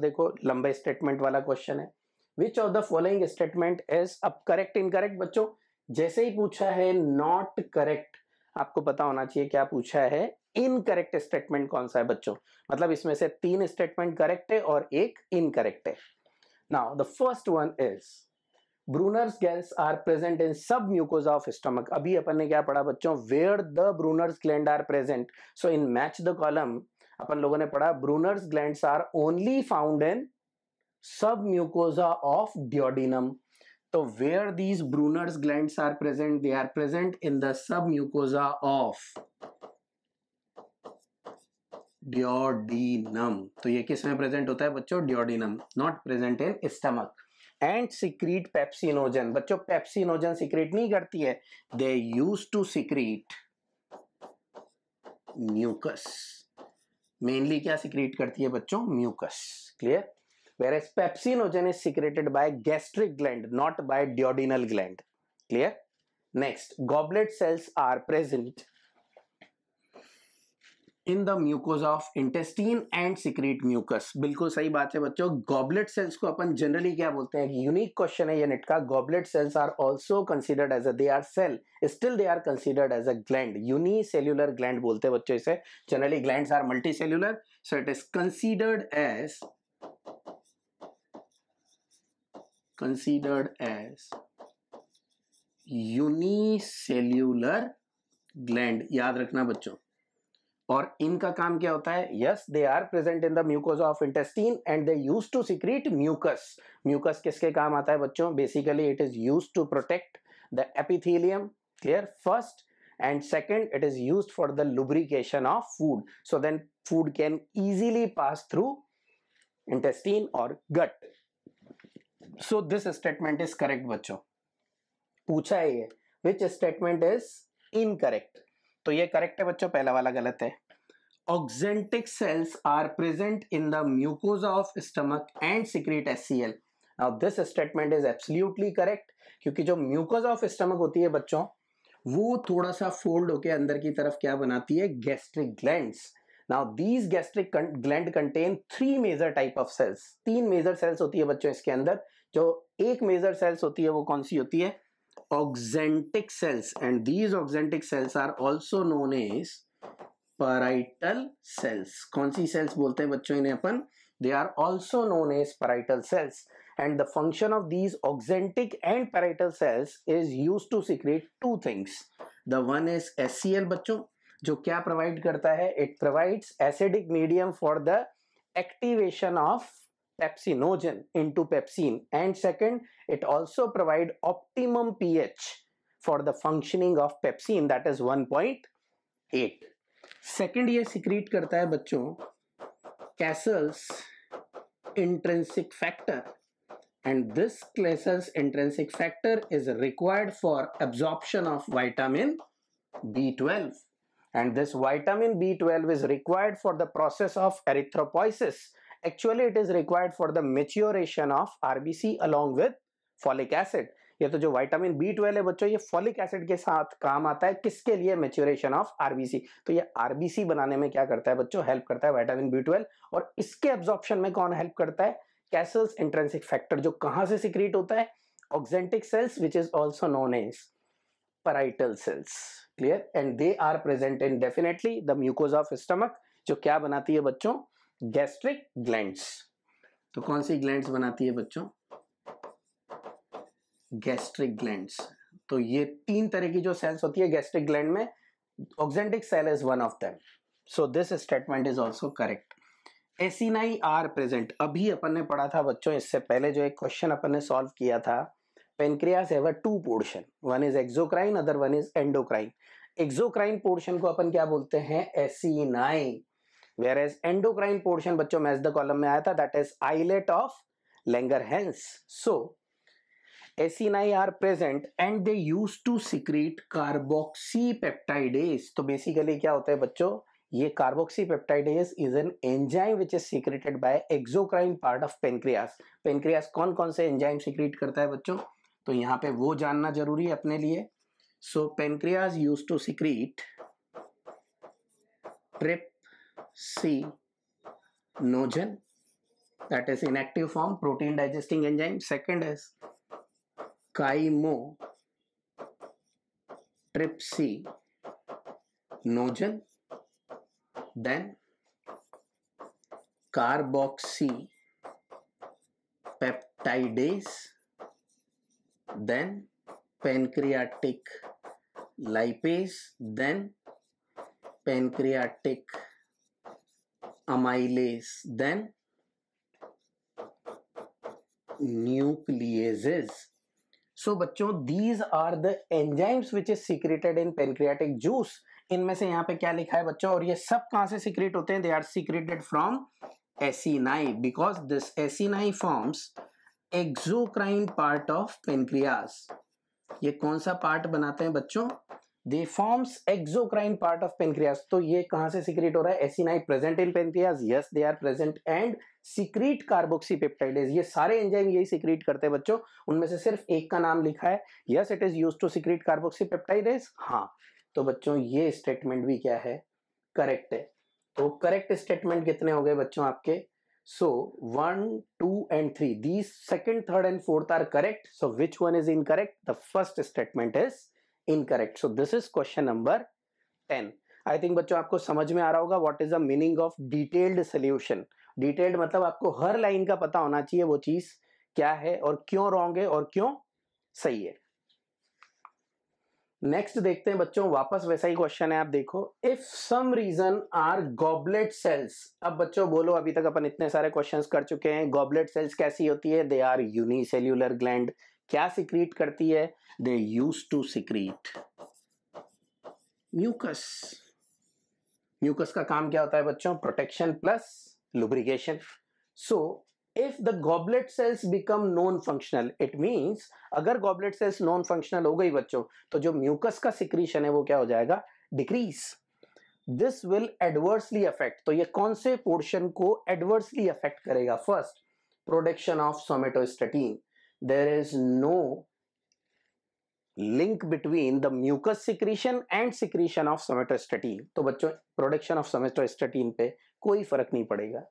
देखो लंबे स्टेटमेंट वाला क्वेश्चन है which of the following statement is अब करेक्ट इनकरेक्ट बच्चों जैसे ही पूछा है नॉट करेक्ट आपको पता होना चाहिए क्या पूछा है इनकरेक्ट स्टेटमेंट कौन सा है बच्चों मतलब इसमें से तीन स्टेटमेंट करेक्ट है और एक इनकरेक्ट है now the first one is Brunner's gas are present in submucosa of stomach अभी अपन ने क्या पढ़ा बच्चों where the Brunner's gland are present so in match the column अपन लोगों ने पढ़ा Brunner's gland are only found in submucosa of duodenum तो where these Brunner's gland are present they are present in the submucosa of duodenum तो ये किस में present होता है बच्चों duodenum not present in stomach and secrete pepsinogen बच्चों pepsinogen secrete नहीं करती है they use to secrete mucus mainly क्या सिक्रेट करती है बच्चों mucus clear whereas pepsinogen is secreted by gastric gland not by duodenal gland clear next goblet cells are present in the mucosa of intestine and secrete mucus बिल्कुल सही बात है बच्चों goblet cells को अपन generally क्या बोलते हैं unique question है ये नेट का goblet cells are also considered as a they are cell still they are considered as a gland unicellular gland बोलते हैं बच्चों इसे generally gland are multi cellular so it is considered as considered as unicellular gland याद रखना बच्चों और इनका काम क्या होता है yes they are present in the mucosa of intestine and they use to secrete mucus mucus किसके काम आता है बच्चों basically it is use to protect the epithelium clear first and second it is use for the lubrication of food so then food can easily pass through intestine और gut so this statement is correct बच्चों पूछा है ये which statement is incorrect तो ये correct है बच्चों पहला वाला गलत है oxyntic cells are present in the mucosa of stomach and secrete S C L now this statement is absolutely correct क्योंकि जो म्यूकोजा ऑफ स्टमक होती है बच्चों वो थोड़ा सा फोल्ड होके अंदर की तरफ क्या बनाती है gastric glands now these gastric gland contain three major type of cells तीन मेजर सेल्स होती है बच्चों इसके अंदर जो एक मेजर सेल्स होती है वो कौन सी होती है oxyntic cells and these oxyntic cells are also known as parietal cells कौन सी सेल्स बोलते हैं बच्चों इन्हें अपन they are also known as parietal cells and the function of these oxyntic and parietal cells is use to secrete two things the one is S C L बच्चों जो क्या प्रोवाइड करता है it provides acidic medium for the activation of pepsinogen into pepsin and second it also provide optimum pH for the functioning of pepsin that is 1.8 second ये secrete करता है बच्चों Castle's intrinsic factor and this Castle's intrinsic factor is required for absorption of vitamin B12 and this vitamin B12 is required for the process of erythropoiesis actually it is required for the maturation of RBC along with folic acid ये तो जो vitamin B twelve है बच्चों ये folic acid के साथ काम आता है किसके लिए मेच्योरेशन ऑफ आरबीसी तो ये आरबीसी बनाने में क्या करता है बच्चों हेल्प करता है वाइटामिन बी ट्वेल्व और इसके एब्जॉर्प्शन में कौन हेल्प करता है कैसल्स इंट्रेंसिक फैक्टर जो कहां से सिक्रीट होता है oxyntic cells which is also known as parietal cells clear and they are present in definitely the mucosa of stomach जो क्या बनाती है बच्चों गैस्ट्रिक ग्लैंड्स तो कौन सी ग्लैंड्स बनाती है बच्चों गैस्ट्रिक ग्लैंड्स तो ये तीन तरह की जो सेल्स होती है गैस्ट्रिक ग्लैंड में oxyntic cell is one of them so this statement is also correct acini are present अभी अपन ने पढ़ा था बच्चों इससे पहले जो एक क्वेश्चन अपन ने सॉल्व किया था pancreas have two portion one is exocrine other one is endocrine exocrine portion को अपन क्या बोलते हैं acini whereas endocrine portion बच्चों मैच द कॉलम में आया था that is islet of Langerhans so acini are present and they use to secrete carboxypeptidase तो बेसिकली क्या होता है बच्चों ये carboxypeptidase is an enzyme which is secreted by exocrine part of pancreas pancreas कौन कौन से enzyme secrete करता है बच्चों तो यहाँ पे वो जानना जरूरी है अपने लिए so pancreas use to secrete ट्रिप C nogen that is inactive form protein digesting enzyme second is chymo trypsy nogen then carboxy peptidase then pancreatic lipase then pancreatic amylase then nucleases so, बच्चों these are the enzymes which is secreted in pancreatic juice इनमें से यहाँ पे क्या लिखा है बच्चों और ये सब कहां से सीक्रेट होते हैं they are secreted from acini because this acini forms exocrine part of pancreas ये कौन सा पार्ट बनाते हैं बच्चों they forms exocrine part of pancreas तो ये कहां से सिक्रीट हो रहा है acini are present in pancreas yes they are present and secrete carboxy carboxypeptidase ये सारे एंजाइम यही सिक्रीट करते हैं बच्चों उनमें से सिर्फ एक का नाम लिखा है yes it is use to secrete carboxy carboxypeptidase हाँ तो बच्चों ये स्टेटमेंट भी क्या है करेक्ट है तो करेक्ट स्टेटमेंट कितने हो गए बच्चों आपके so one two and three 3 second third and fourth are correct so which one is incorrect the first statement is incorrect so this is question number ten I think बच्चों आपको समझ में आ रहा होगा what is the meaning of detailed solution detailed मतलब आपको हर line का पता होना चाहिए वो चीज क्या है और क्यों रॉन्ग है और क्यों सही है नेक्स्ट देखते हैं बच्चों वापस वैसा ही क्वेश्चन है आप देखो if some reason are goblet cells अब बच्चों बोलो अभी तक अपन इतने सारे क्वेश्चंस कर चुके हैं गॉबलेट सेल्स कैसी होती है दे आर यूनिसेल्यूलर ग्लैंड क्या सिक्रीट करती है they use to secrete mucus mucus का काम क्या होता है बच्चों protection plus lubrication so if the goblet cells become non functional it means अगर गॉबलेट सेल्स नॉन फंक्शनल हो गई बच्चों तो जो म्यूकस का सिक्रीशन है वो क्या हो जाएगा decrease this will adversely affect तो ये कौन से पोर्शन को एडवर्सली अफेक्ट करेगा first production of somatostatin there is no link between the mucus secretion and secretion of somatostatin तो बच्चों प्रोडक्शन ऑफ समेटोस्टेटीन पे कोई फर्क नहीं पड़ेगा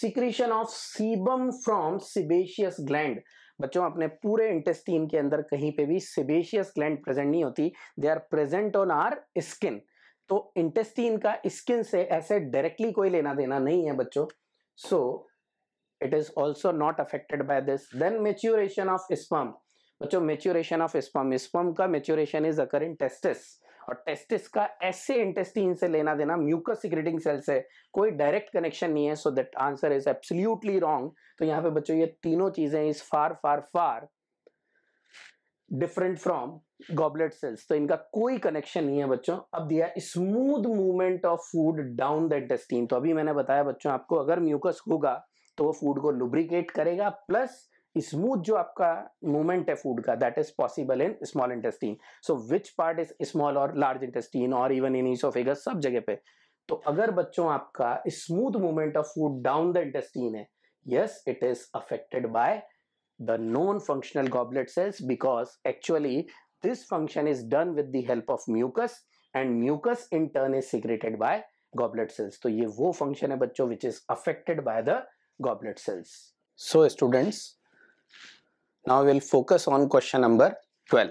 secretion of sebum from sebaceous gland बच्चों अपने पूरे इंटेस्टीन के अंदर कहीं पे भी सिबेशियस ग्लैंड प्रेजेंट नहीं होती they are present on our skin तो इंटेस्टीन का स्किन से ऐसे डायरेक्टली कोई लेना देना नहीं है बच्चों so so, it is also not affected by this then maturation of sperm बच्चों मेच्योरेशन ऑफ स्पर्म स्पर्म का maturation is occur in testis और टेस्टिस का ऐसे इंटेस्टिन से लेना देना म्यूकस सिक्रेटिंग सेल से कोई डायरेक्ट कनेक्शन नहीं है so that answer is absolutely wrong तो यहाँ पे बच्चों ये तीनों चीजें is far far far different from goblet cells तो इनका कोई कनेक्शन नहीं है बच्चों अब दिया smooth movement of food down the intestine तो अभी मैंने बताया बच्चों आपको अगर म्यूकस होगा तो वो फूड को लुब्रिकेट करेगा प्लस स्मूथ जो आपका मूवमेंट है फूड का that is possible in small intestine so which part is small और लार्ज इंटेस्टीन और इवन इन एगर सब जगह पे तो अगर बच्चों आपका smooth movement of food down the intestine है yes it is affected by the non functional goblet cells because actually this function is done with the help of mucus and mucus in turn is secreted by goblet cells तो ये वो function है बच्चों which is affected by the goblet cells. So students, now we'll focus on question number 12.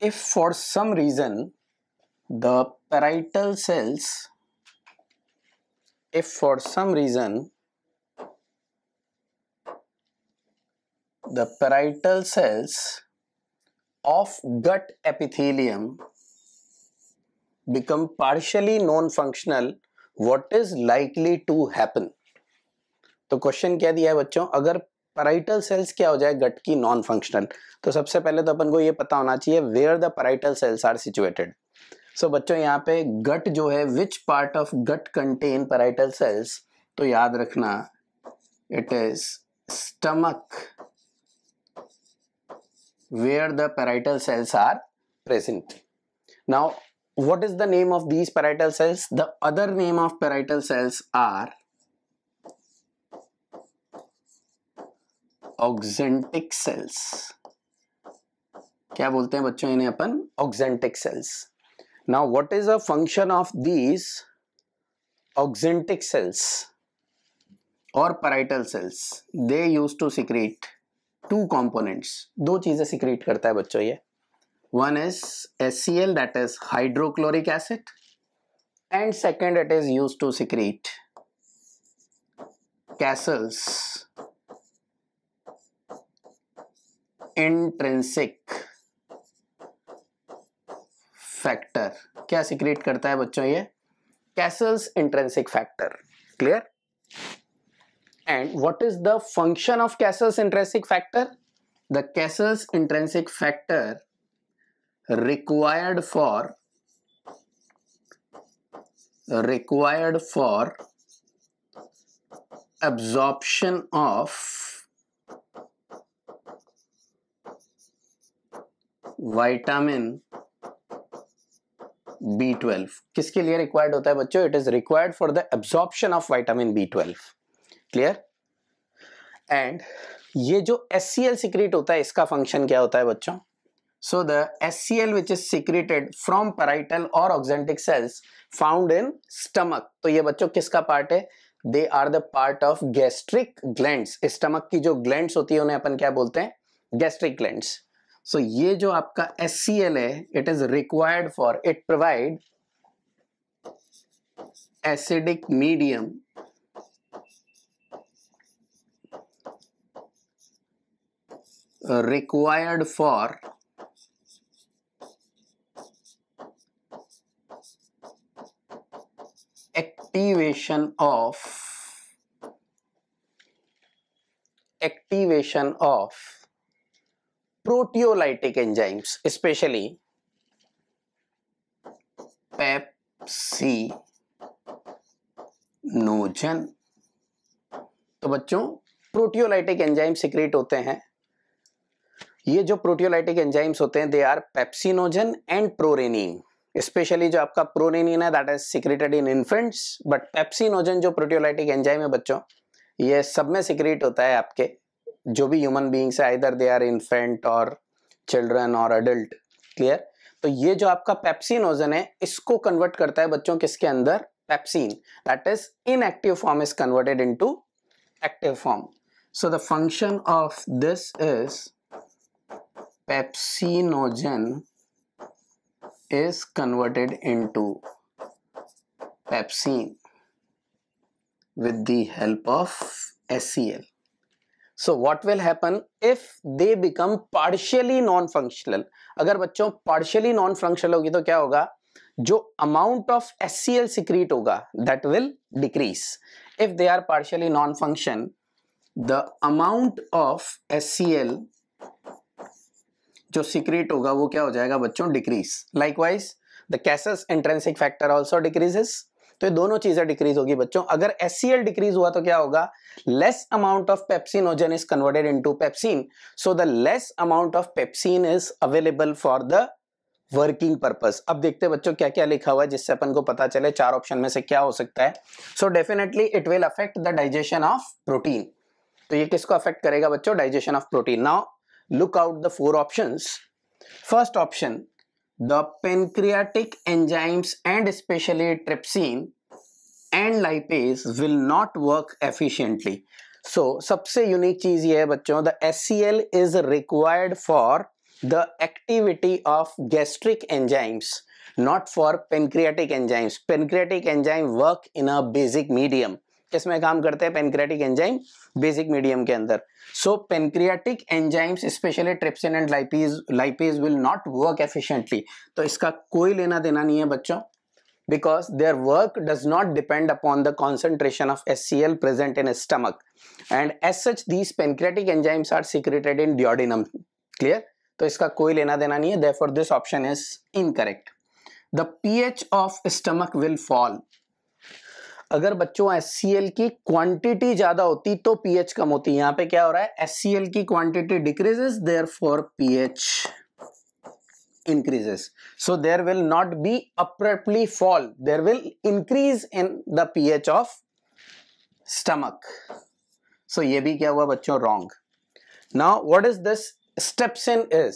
If for some reason the parietal cells, if for some reason the parietal cells of gut epithelium become partially non-functional what is likely to happen तो question क्या दिया है बच्चों अगर parietal sales क्या हो जाए गट की नॉन फंक्शनल तो सबसे पहले तो अपन को ये पता होना चाहिए where the parietal cells are situated so बच्चों यहाँ पे गट जो है which part of gut contain parietal cells तो याद रखना it is stomach where the parietal cells are present now what is the name of these parietal cells? The other name of parietal cells are auxentic cells. क्या बोलते हैं बच्चों इन्हें अपन auxentic cells. Now what is the function of these auxentic cells or parietal cells? They used to secrete two components. दो चीजें secrete करता है बच्चों ये. One is HCl that is hydrochloric acid and second it is used to secrete Castle's intrinsic factor क्या secrete करता है बच्चों ये Castle's intrinsic factor clear and what is the function of Castle's intrinsic factor the Castle's intrinsic factor required for required for absorption of vitamin B12 किसके लिए required होता है बच्चों it is required for the absorption of vitamin B12 clear and ये जो HCl सी होता है इसका function क्या होता है बच्चों So the SCL which is secreted from parietal or oxantic cells found in stomach. तो ये बच्चों किसका पार्ट है they are the part of gastric glands stomach की जो ग्लैंड्स होती है उन्हें अपन क्या बोलते हैं गैस्ट्रिक ग्लैंड्स सो ये जो आपका एस है it is required for it provide acidic medium required for of activation of proteolytic enzymes specially pepsinogen तो बच्चों प्रोटियोलाइटिक एंजाइम सिक्रेट होते हैं ये जो प्रोटियोलाइटिक एंजाइम्स होते हैं they are pepsinogen and prorenin specially जो आपका प्रोनिनिन है that is secreted in infants but pepsinogen जो प्रोटियोलाइटिक एंजाइम है बच्चों ये सब में सिक्रेट होता है आपके जो भी ह्यूमन बींग्स है इधर दे आर इन्फेंट और चिल्ड्रन और अडल्ट क्लियर तो ये जो आपका पेप्सिनोजन है इसको कन्वर्ट करता है बच्चों किसके अंदर pepsin that is inactive form is converted into active form so the function of this is pepsinogen is converted into pepsin with the help of SCL. So what will happen if they become partially non-functional? अगर बच्चों partially non-functional होगी तो क्या होगा जो amount of SCL secrete होगा that will decrease. If they are partially non-function, the amount of SCL जो secrete होगा वो क्या हो जाएगा बच्चों डिक्रीज लाइकवाइज द कैसेस इंट्रेंसिक फैक्टर ऑल्सो डिक्रीजेस तो ये दोनों चीजें डिक्रीज होगी बच्चों अगर एस डिक्रीज हुआ तो क्या होगा less amount of pepsinogen is converted into pepsin so the less amount of pepsin is available for the working purpose अब देखते हैं बच्चों क्या क्या लिखा हुआ है जिससे अपन को पता चले चार ऑप्शन में से क्या हो सकता है so definitely it will affect the digestion of protein तो ये किसको अफेक्ट करेगा बच्चों digestion of protein now look out the four options. First option, the pancreatic enzymes and especially trypsin and lipase will not work efficiently. So, सबसे unique चीज ये है बच्चों, the SCL is required for the activity of gastric enzymes, not for pancreatic enzymes. Pancreatic enzymes work in a basic medium. किसमें काम करते हैं pancreatic enzyme basic medium के अंदर so pancreatic enzymes specially trypsin and lipase lipase will not work efficiently तो इसका कोई लेना देना नहीं है बच्चों because their work does not depend upon the concentration of S C L present in stomach and as such these pancreatic enzymes are secreted in duodenum clear तो इसका कोई लेना देना नहीं है this option is incorrect the P of stomach will fall अगर बच्चों S C L की क्वांटिटी ज्यादा होती तो पीएच कम होती यहां पे क्या हो रहा है एस सी एल की quantity decreases there for pH increases so there will not be appropriately fall there will increase in the H of stomach so ये भी क्या हुआ बच्चों wrong now what is this in is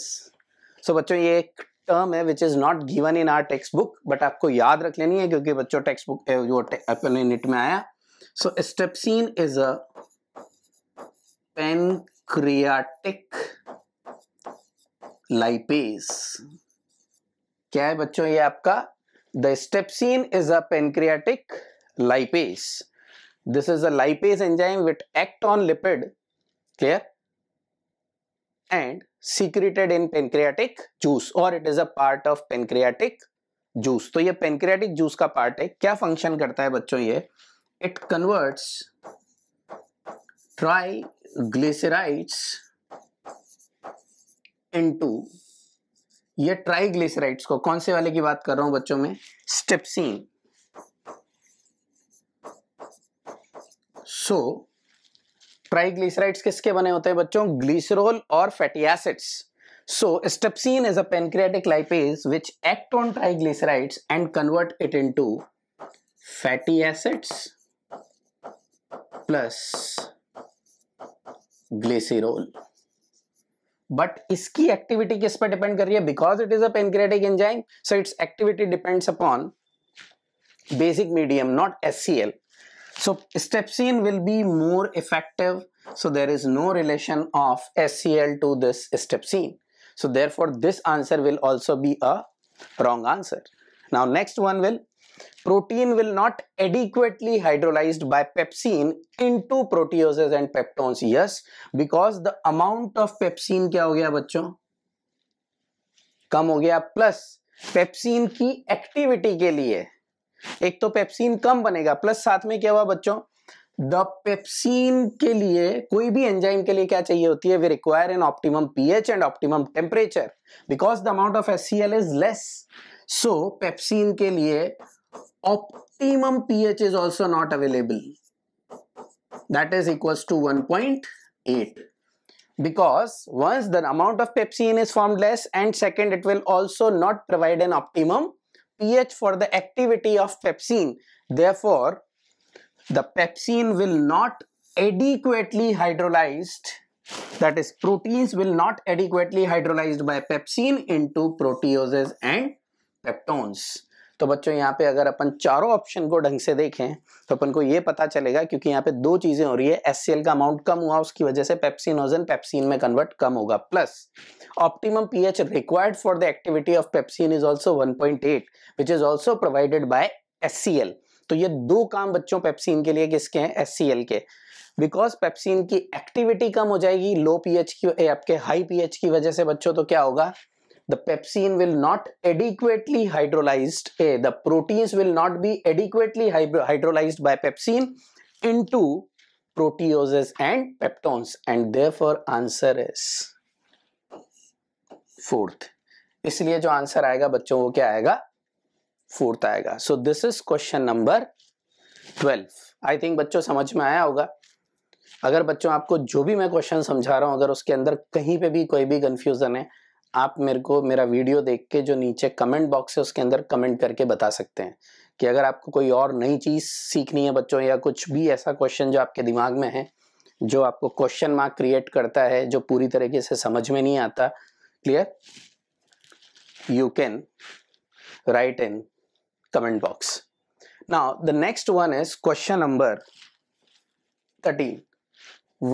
so बच्चों ये एक term है which is not given in our text book but आपको याद रख लेनी है क्योंकि बच्चों टेक्स्ट बुक जो अपने नेट में आया so steapsin is a pancreatic lipase क्या है बच्चों ये आपका the steapsin is a pancreatic lipase this is a lipase enzyme which act on lipid clear and secreted in pancreatic juice और it is a part of pancreatic juice तो ये pancreatic juice का part है क्या function करता है बच्चों ये it converts triglycerides into ये ट्राइग्लिसराइड्स को कौन से वाले की बात कर रहा हूं बच्चों में स्टेपसिन सो so, ट्राइग्लिसराइड्स किसके बने होते हैं बच्चों ग्लिसरोल और fatty acids so strepsin is a pancreatic lipase which act on triglycerides and convert it into fatty acids plus glycerol but इसकी एक्टिविटी किस पर डिपेंड कर रही है because it is a pancreatic enzyme so its activity depends upon basic medium not S C L So stepsine will be more effective. So there is no relation of SCL to this stepsine. So therefore this answer will also be a wrong answer. Now next one will protein will not adequately hydrolyzed by pepsin into proteases and peptones. Yes, because the amount of pepsin क्या हो गया बच्चों कम हो गया plus pepsin की activity के लिए एक तो पेप्सिन कम बनेगा प्लस साथ में क्या हुआ बच्चों द पेप्सिन के लिए कोई भी एंजाइम के लिए क्या चाहिए होती है we require an optimum pH and optimum temperature because the amount of S is less so pepsin के लिए optimum pH is also not available is equal to one point eight because once the amount of pepsin is form less and second it will also not provide an optimum pH for the activity of pepsin. Therefore, the pepsin will not adequately hydrolyzed that is proteins will not adequately hydrolyzed by pepsin into proteases and peptones. तो बच्चों यहाँ पे अगर अपन चारों option को ढंग से देखें तो अपन को ये पता चलेगा क्योंकि यहाँ पे दो चीज़ें हो रही है एस का अमाउंट कम हुआ उसकी वजह से पेप्सिनोजन पेप्सिन में कन्वर्ट कम होगा plus optimum pH required for the activity of pepsin is also one point eight which is also provided by S तो ये दो काम बच्चों पेप्सिन के लिए किसके हैं एस के बिकॉज पेप्सिन की एक्टिविटी कम हो जाएगी लो पीएच की आपके हाई पीएच की वजह से बच्चों तो क्या होगा the pepsin will not adequately hydrolyzed a the proteins will not be adequately hydrolyzed by pepsin into proteases and peptones and therefore answer is fourth इसलिए जो आंसर आएगा बच्चों वो क्या आएगा फोर्थ आएगा so this is question number twelve I think बच्चों समझ में आया होगा अगर बच्चों आपको जो भी मैं क्वेश्चन समझा रहा हूं अगर उसके अंदर कहीं पे भी कोई भी कंफ्यूजन है आप मेरे को मेरा वीडियो देख के जो नीचे कमेंट बॉक्स है उसके अंदर कमेंट करके बता सकते हैं कि अगर आपको कोई और नई चीज़ सीखनी है बच्चों या कुछ भी ऐसा क्वेश्चन जो आपके दिमाग में है जो आपको क्वेश्चन मार्क क्रिएट करता है जो पूरी तरीके से समझ में नहीं आता clear you can write in comment box now the next one is question number thirteen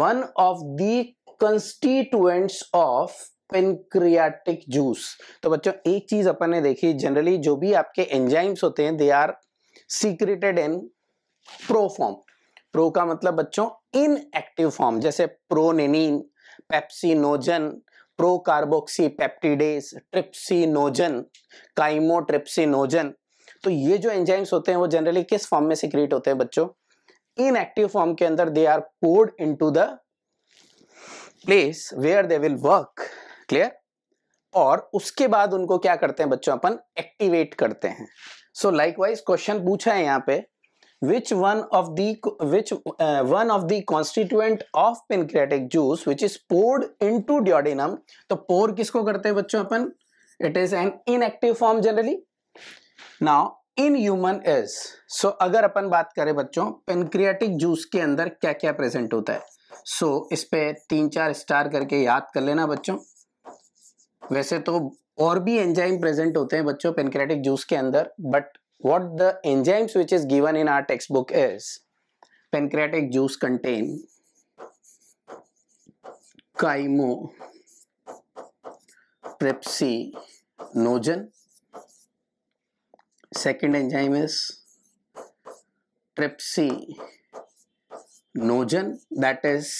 one of the constituents of pancreatic juice तो बच्चों एक चीज अपन ने देखी जनरली जो भी आपके एंजाइम्स होते हैं they are secreted in pro form pro का मतलब बच्चों इन एक्टिव फॉर्म जैसे prorennin pepsinogen procarboxypeptidase trypsinogen chymotrypsinogen तो ये जो एंजाइम्स होते हैं वो जनरली किस फॉर्म में सिक्रीट होते हैं बच्चों इन एक्टिव फॉर्म के अंदर they are poured to the place where they will work clear और उसके बाद उनको क्या करते हैं बच्चों अपन एक्टिवेट करते हैं सो लाइकवाइज क्वेश्चन पूछा है यहां पे which one of the which one of the constituent of pancreatic juice which is poured into duodenum तो पोर किसको करते हैं बच्चों अपन it is an inactive form generally now in human is so अगर अपन बात करें बच्चों पेनक्रियाटिक जूस के अंदर क्या क्या प्रेजेंट होता है सो so, इस पे तीन चार स्टार करके याद कर लेना बच्चों वैसे तो और भी एंजाइम प्रेजेंट होते हैं बच्चों पेनक्रेटिक जूस के अंदर but what the enzymes which is given in our text book is pancreatic juice contain chymotrypsinogen second enzyme is trypsinogen that is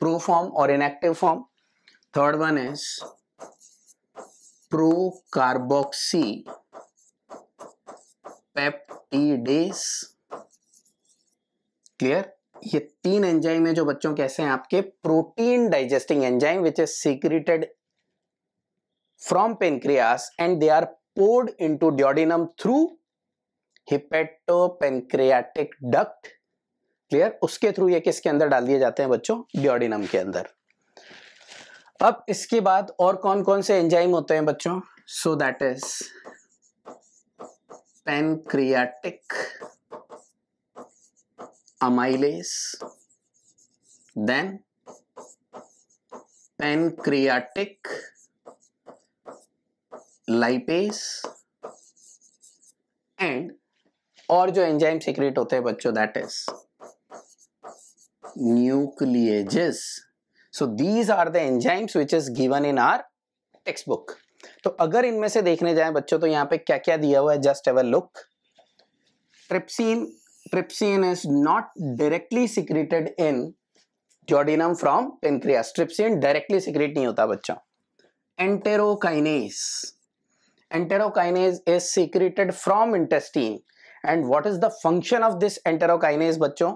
pro form और inactive form third one is procarboxypeptidase clear ये तीन एंजाइम है जो बच्चों कैसे हैं आपके protein digesting enzyme which is secreted from pancreas and they are poured into into through hepato hepatopancreatic duct clear उसके थ्रू ये किसके अंदर डाल दिए जाते हैं बच्चों ड्योडिनम के अंदर अब इसके बाद और कौन कौन से एंजाइम होते हैं बच्चों so that is pancreatic amylase then pancreatic lipase and और जो एंजाइम सीक्रेट होते हैं बच्चों that is nucleases so these are the enzymes which is given in our text book तो अगर इनमें से देखने जाए बच्चों तो यहाँ पे क्या क्या दिया हुआ है just have a look trypsin trypsin is not directly secreted in duodenum from pancreas trypsin directly secrete नहीं होता बच्चों enterokinase enterokinase is secreted from intestine and what is the function of this enterokinase बच्चों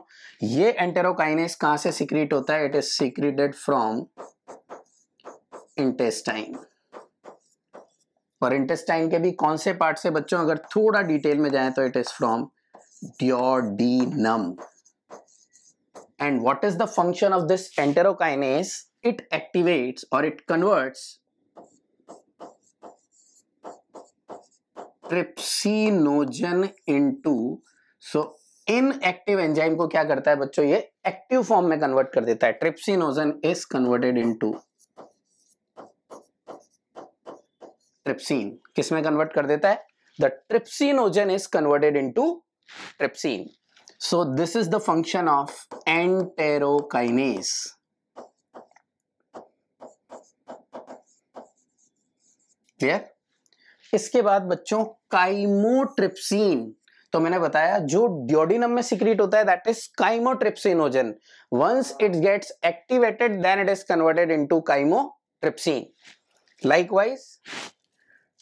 ये एंटेरोकाइनेस कहां से secrete होता है it is secreted from intestine और इंटेस्टाइन के भी कौन से पार्ट से बच्चों अगर थोड़ा डिटेल में जाए तो it is from duodenum and what is the function of this enterokinase it activates और it converts trypsinogen into so inactive enzyme को क्या करता है बच्चों ये एक्टिव फॉर्म में कन्वर्ट कर देता है trypsinogen is converted into trypsin किस में कन्वर्ट कर देता है the trypsinogen is converted into trypsin so this is the function of enterokinase clear इसके बाद बच्चों काइमोट्रिप्सिन तो मैंने बताया जो डियोडिनम में सीक्रेट होता है that is chymotrypsinogen once it gets activated then it is converted into chymotrypsin likewise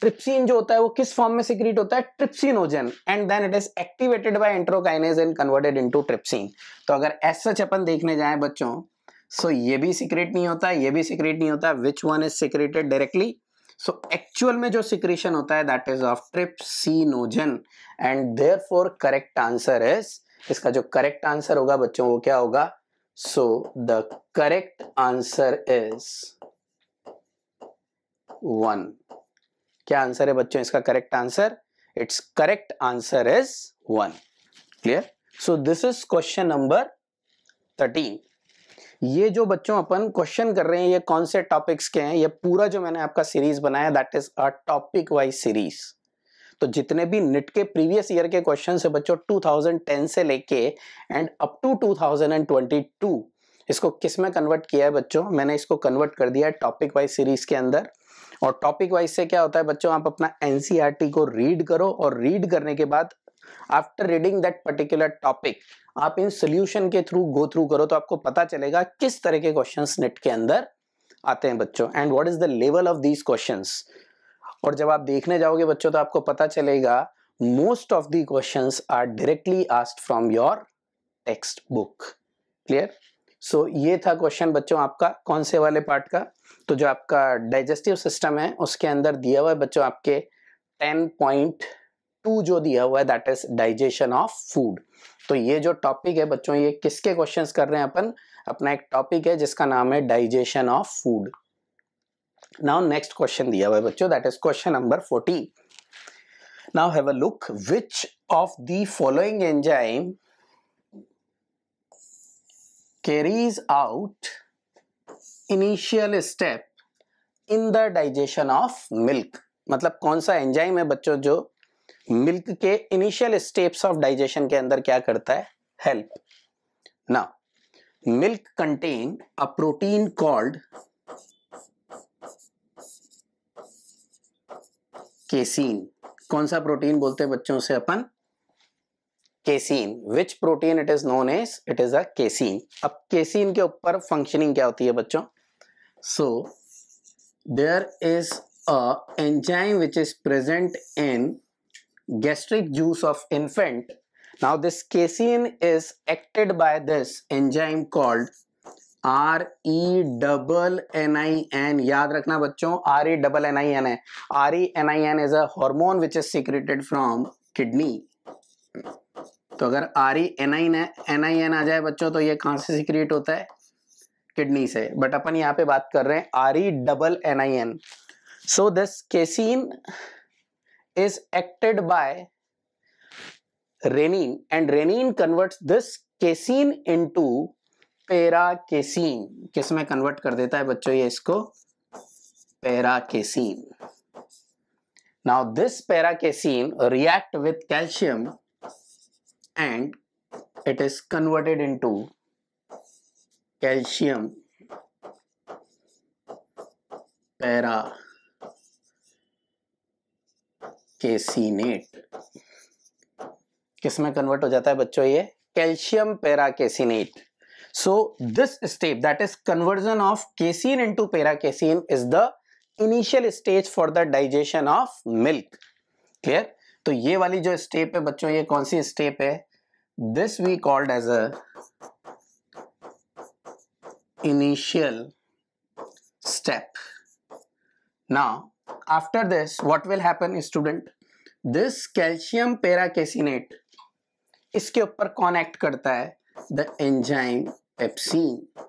trypsin जो होता है वो किस फॉर्म में सीक्रेट होता है trypsinogen and then it is activated by enterokinase and converted into trypsin तो अगर ऐसा अपन देखने जाए बच्चों सो so ये भी सीक्रेट नहीं होता ये भी सीक्रेट नहीं होता which one is secreted directly so actual में जो सिक्रेशन होता है that is of trypsinogen and therefore correct answer is इसका जो करेक्ट आंसर होगा बच्चों वो क्या होगा so the correct answer is one क्या आंसर है बच्चों इसका correct answer it's correct answer is one clear so this is question number thirteen ये जो बच्चों अपन क्वेश्चन कर रहे हैं ये कौन से टॉपिक्स के हैं ये पूरा जो मैंने आपका सीरीज बनाया that is a topic wise series तो जितने भी निट के प्रीवियस ईयर के क्वेश्चन है बच्चों 2010 से लेके एंड अप टू 2022 इसको किस में कन्वर्ट किया है बच्चों मैंने इसको कन्वर्ट कर दिया है टॉपिक वाइज सीरीज के अंदर और टॉपिक वाइज से क्या होता है बच्चों आप अपना एनसीआरटी e को रीड करो और रीड करने के बाद after reading that particular topic आप इन सोल्यूशन के थ्रू गो थ्रू करो तो आपको पता चलेगा किस तरह के क्वेश्चन नेट के अंदर आते हैं बच्चों and what is the level of these question और जब आप देखने जाओगे बच्चों तो आपको पता चलेगा most of the question are directly asked from your text book clear so ये था क्वेश्चन बच्चों आपका कौन से वाले पार्ट का तो जो आपका डाइजेस्टिव सिस्टम है उसके अंदर दिया हुआ है बच्चों आपके टेन पॉइंट टू जो दिया हुआ है that is digestion of food तो ये जो टॉपिक है बच्चों ये किसके क्वेश्चन कर रहे हैं अपन अपना एक टॉपिक है जिसका नाम है digestion of food now next question दिया हुआ है बच्चों that is question number forty now have a look which of the following enzyme carries out initial step in the digestion of milk मतलब कौन सा एंजाइम है बच्चों जो मिल्क के इनिशियल स्टेप्स ऑफ डाइजेशन के अंदर क्या करता है हेल्प ना milk contain a protein called casein कौन सा प्रोटीन बोलते हैं बच्चों से अपन casein which protein it is known as it is a casein अब केसीन के ऊपर फंक्शनिंग क्या होती है बच्चों so there is a enzyme which is present in gastric juice of infant. Now this casein is acted by this enzyme called R E double N I N याद रखना बच्चों R E double N I N है R E N I N is a hormone which is secreted from kidney तो अगर R R E N I N I N आ जाए बच्चों तो ये कहाँ से secrete होता है kidney से but अपन यहाँ पे बात कर रहे हैं R E double N I N so this casein is acted by renin and renin converts this casein into पैराकेसीन किस में कन्वर्ट कर देता है बच्चों ये इसको पेरा पैराकेसीन now this para paracasein react with calcium and it is converted into calcium para caseinate किसमें कन्वर्ट हो जाता है बच्चों ये calcium para caseinate so this step that is conversion of casein into para casein is the initial stage for the digestion of milk clear तो ये वाली जो स्टेप है बच्चों ये कौन सी स्टेप है this we called as a initial step now after this what will happen is, student this calcium paracasinate इसके ऊपर कौन एक्ट करता है the enzyme pepsin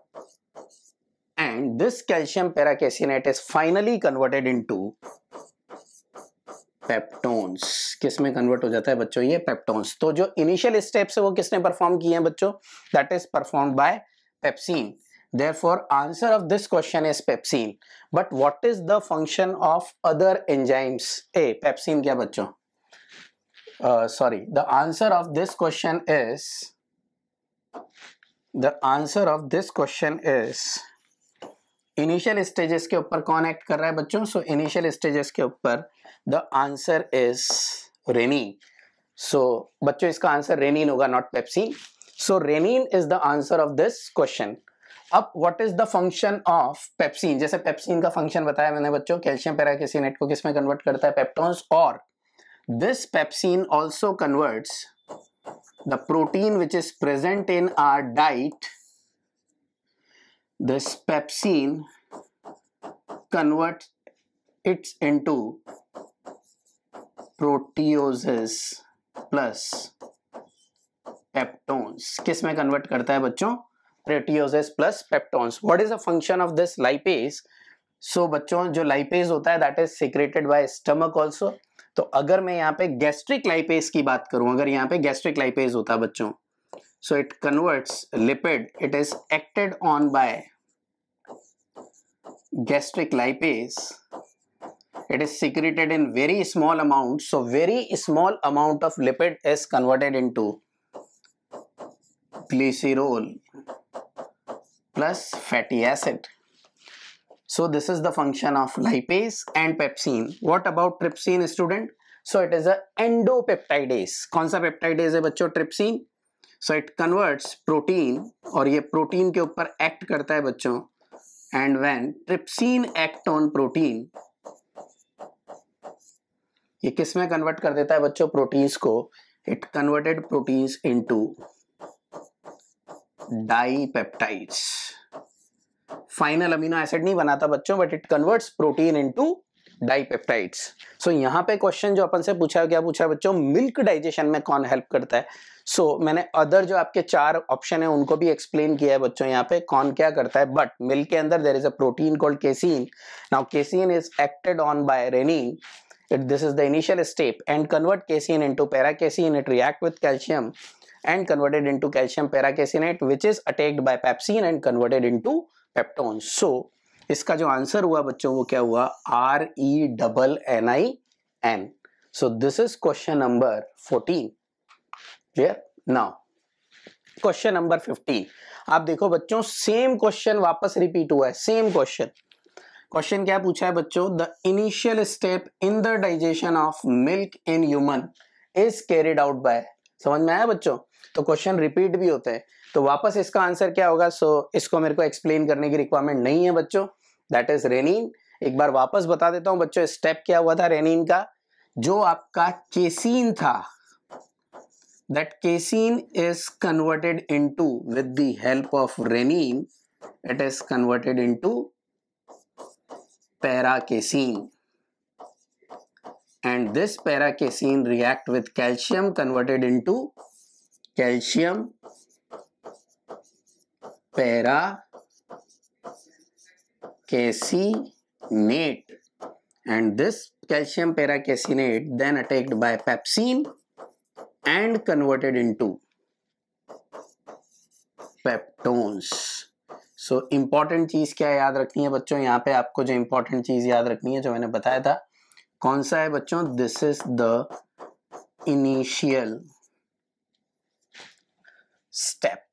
and this calcium paracasinate is finally converted into peptones किस में convert हो जाता है बच्चों ये पेप्टोन्स तो जो इनिशियल स्टेप्स है वो किसने परफॉर्म किए हैं बच्चों that is perform by pepsin Therefore, answer of this question is pepsin. But what is the function of other enzymes? A. Pepsin kya bachcho Uh, sorry, the answer of this question is the answer of this question is initial stages ke upar कौन act kar raha hai bachcho so initial stages ke upar the answer is renin so bachcho iska answer renin hoga not pepsin so renin is the answer of this question अब what is the function of pepsin जैसे pepsin का function बताया मैंने बच्चों calcium पैराकेसिनेट को किसमें convert करता है पेप्टोन्स और this pepsin also converts the protein which is present in our diet this pepsin convert its into proteoses plus peptones किसमें कन्वर्ट करता है बच्चों proteoses plus peptones what is the function of this lipase so बच्चों जो lipase होता है that is secreted by stomach also तो अगर मैं यहाँ पे गैस्ट्रिक लाइपेज की बात करूं अगर यहाँ पे गैस्ट्रिक लाइपेज होता है बच्चों so it converts lipid it is acted on by gastric lipase it is secreted in very small amount so very small amount of lipid is converted into glycerol plus fatty acid. So this is the function of lipase and pepsin. What about trypsin student? So it is a endopeptidase. कौन सा peptidase है बच्चों trypsin? So it converts protein और ये protein के ऊपर act करता है बच्चों and when trypsin act on protein ये किस में कन्वर्ट कर देता है बच्चों proteins को It converted proteins into dipeptides final amino acid नहीं बनाता बच्चों but it converts protein into dipeptides so यहां पे क्वेश्चन जो अपन से पूछा क्या पूछा बच्चों मिल्क डाइजेशन में कौन हेल्प करता है सो so, मैंने अदर जो आपके चार ऑप्शन है उनको भी एक्सप्लेन किया है बच्चों यहाँ पे कौन क्या करता है बट मिल्क के अंदर there is a protein called casein now casein is acted on by rennin this is the initial step and convert casein into para paracasein it react with calcium and converted into calcium paracasinate which is attacked by pepsin and converted into peptones. So इसका जो answer हुआ बच्चों वो क्या हुआ R E double N I N so this is question number fourteen clear now question number fifteen आप देखो बच्चों सेम क्वेश्चन वापस रिपीट हुआ है सेम क्वेश्चन क्वेश्चन क्या पूछा है बच्चों the initial step in the digestion of milk in human is carried out by समझ में आया बच्चों तो क्वेश्चन रिपीट भी होता है तो वापस इसका आंसर क्या होगा सो so, इसको मेरे को एक्सप्लेन करने की रिक्वायरमेंट नहीं है बच्चों दैट इज रेनिन एक बार वापस बता देता हूं बच्चों स्टेप क्या हुआ था रेनिन का जो आपका केसिन था that casein is converted into with the help of rennin it is converted into para casein and this para casein react with calcium converted into calcium para caseinate this calcium calcium caseinate then attacked by pepsin and converted into peptones so important चीज़ क्या याद रखनी है बच्चों यहां पे आपको जो इंपॉर्टेंट चीज़ याद रखनी है जो मैंने बताया था कौन सा है बच्चों this is the initial step.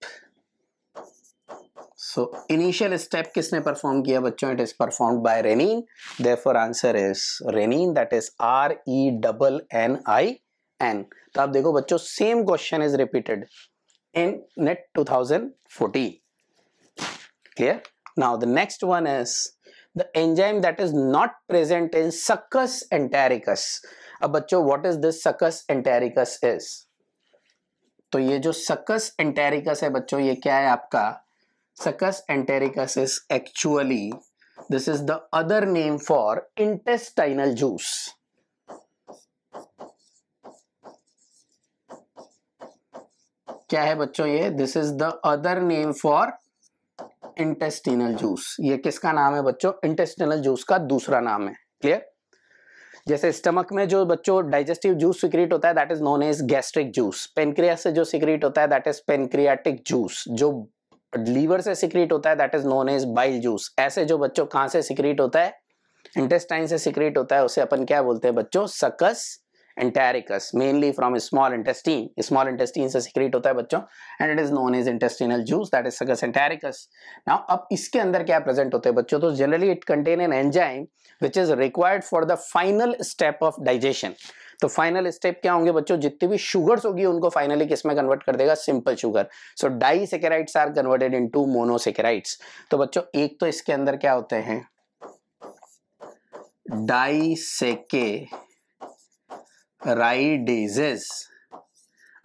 So initial step किसने perform किया बच्चों it is performed by renin therefore answer is renin that is R E double N I N तो आप देखो बच्चों same question is repeated in net 2014 clear now the next one is the enzyme that is not present in succus entericus अब बच्चों what is this succus entericus is तो ये जो succus entericus है बच्चों ये क्या है आपका succus entericus is actually this is the other name for intestinal juice क्या है बच्चों ये this is the other name for intestinal juice ये किसका नाम है बच्चों इंटेस्टिनल जूस का दूसरा नाम है क्लियर जैसे स्टमक में जो बच्चों डाइजेस्टिव जूस सिक्रीट होता है that is known as gastric juice pancreas से जो सिक्रीट होता है दैट इज पेनक्रियाटिक जूस जो लीवर से सिक्रीट होता है that is known as bile juice ऐसे जो बच्चों कहाँ से सिक्रीट होता है इंटेस्टाइन से सिक्रीट होता है उसे अपन क्या बोलते हैं बच्चों succus entericus mainly from small intestine small intestine से सिक्रेट होता है बच्चों and it is known is intestinal juice that is succus entericus now अब इसके अंदर क्या प्रेजेंट होते हैं बच्चों तो generally it contain an enzyme which is required for the final step of digestion तो फाइनल स्टेप क्या होंगे बच्चों जितनी भी शुगर्स होगी उनको फाइनली किसमें कन्वर्ट कर देगा simple sugar so disaccharides are converted into monosaccharides तो बच्चों एक तो इसके अंदर क्या होते हैं डाइसेके राइडेजेस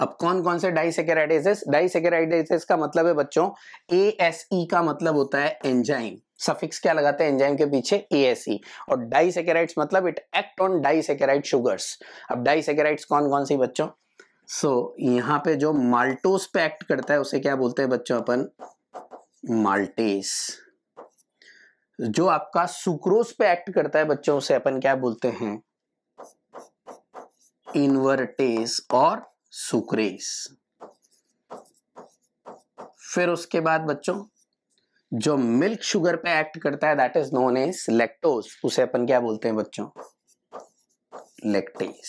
अब कौन कौन से डाइसेकेराइडेजेस डाइसेकेराइडेजेस का मतलब है बच्चों ए एस ई का मतलब होता है एंजाइम सफिक्स क्या लगाते हैं एंजाइम के पीछे ए एस ई और डाइसेकेराइड्स मतलब it act on disaccharide sugars अब डाइसेकेराइड्स कौन कौन सी बच्चों सो so, यहां पे जो माल्टोस पे एक्ट करता है उसे क्या बोलते हैं बच्चों अपन माल्टेस जो आपका सुक्रोस पे एक्ट करता है बच्चों उसे अपन क्या बोलते हैं इनवर्टेस और सुक्रेस फिर उसके बाद बच्चों जो मिल्क शुगर पे एक्ट करता है that is known as lactose उसे अपन क्या बोलते हैं बच्चों लेक्टेस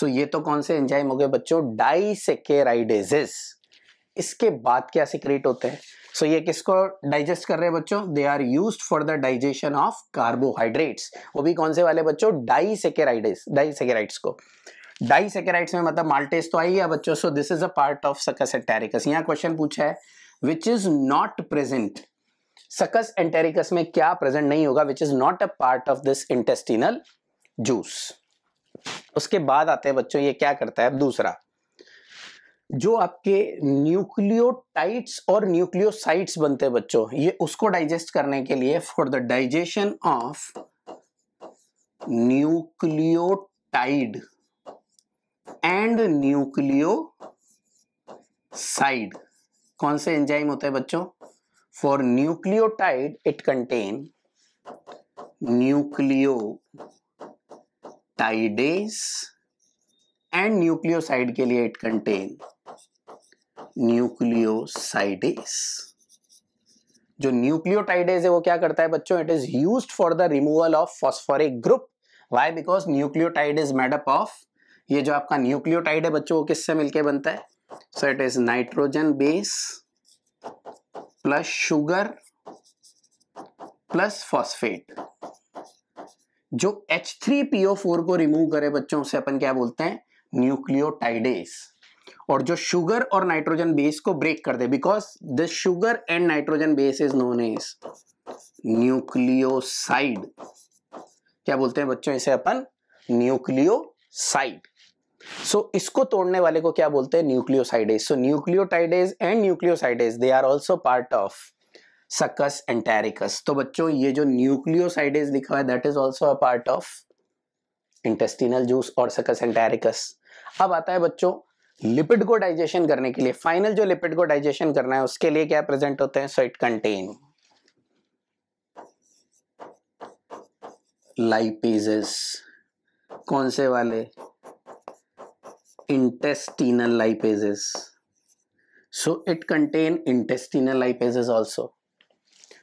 सो ये तो कौन से एंजाइम हो गए बच्चों डाइसेकेराइडेजेस इसके बाद क्या सिक्रेट होते हैं सो so, ये किसको डाइजेस्ट कर रहे हैं बच्चों they are use for the digestion of carbohydrates वो भी कौन से वाले बच्चों डाइसेकेराइडेस डाइसेकेराइड्स को डाइसेकेराइड्स में मतलब माल्टेस तो आई है बच्चों so this is a part of succus entericus यहाँ क्वेश्चन पूछा है which is not present succus entericus में क्या प्रेजेंट नहीं होगा which is not a part of this intestinal juice उसके बाद आते हैं बच्चों ये क्या करता है दूसरा जो आपके न्यूक्लियोटाइड्स और न्यूक्लियोसाइट्स बनते हैं बच्चों ये उसको डाइजेस्ट करने के लिए for the digestion of nucleotide and nucleoside कौन से एंजाइम होते हैं बच्चों for nucleotide it contain nucleotidase and nucleoside के लिए इट कंटेन न्यूक्लियोसाइडेस जो न्यूक्लियोटाइडेज है वो क्या करता है बच्चों it is use for the removal of phosphoric group why because nucleotide is made up of ये जो आपका न्यूक्लियोटाइड है बच्चों वो किससे मिलके बनता है so it is nitrogen base plus sugar plus phosphate जो H3PO4 को रिमूव करे बच्चों उसे अपन क्या बोलते हैं न्यूक्लियोटाइडेस और जो शुगर और नाइट्रोजन बेस को ब्रेक कर दे because the sugar and nitrogen base is known as nucleoside क्या बोलते हैं बच्चों इसे अपन न्यूक्लियोसाइड सो so, इसको तोड़ने वाले को क्या बोलते हैं nucleosidase so nucleotidase and nucleosidase they are also part of succus entericus तो बच्चों ये जो न्यूक्लियोसाइडेज लिखा है that is also a part of intestinal juice और सकस एंटेरिकस अब आता है बच्चों लिपिड को डाइजेशन करने के लिए फाइनल जो लिपिड को डाइजेशन करना है उसके लिए क्या प्रेजेंट होते हैं सो इट कंटेन लाइपेजेस कौन से वाले intestinal lipases so it contain intestinal lipases also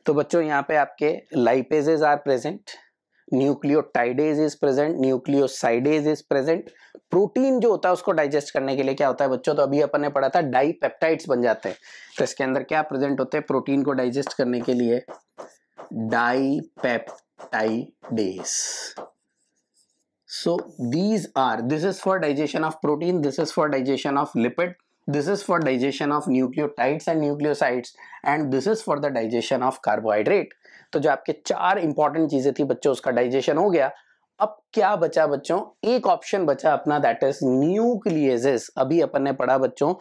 तो बच्चों यहां पे आपके lipases are present nucleotidase is present nucleosidase is present protein जो होता है उसको डाइजेस्ट करने के लिए क्या होता है बच्चों तो अभी अपन ने पढ़ा था डाइपेप्टाइड्स बन जाते हैं तो इसके अंदर क्या प्रेजेंट होते हैं प्रोटीन को डाइजेस्ट करने के लिए dipeptidase so these are this is for digestion of protein this is for digestion of lipid this is for digestion of nucleotides and nucleosides and this is for the digestion of carbohydrate तो जो आपके चार important चीजें थी बच्चों उसका digestion हो गया अब क्या बचा बच्चों एक ऑप्शन बचा अपना दैट इज न्यूक्लियजेस अभी अपन ने पढ़ा बच्चों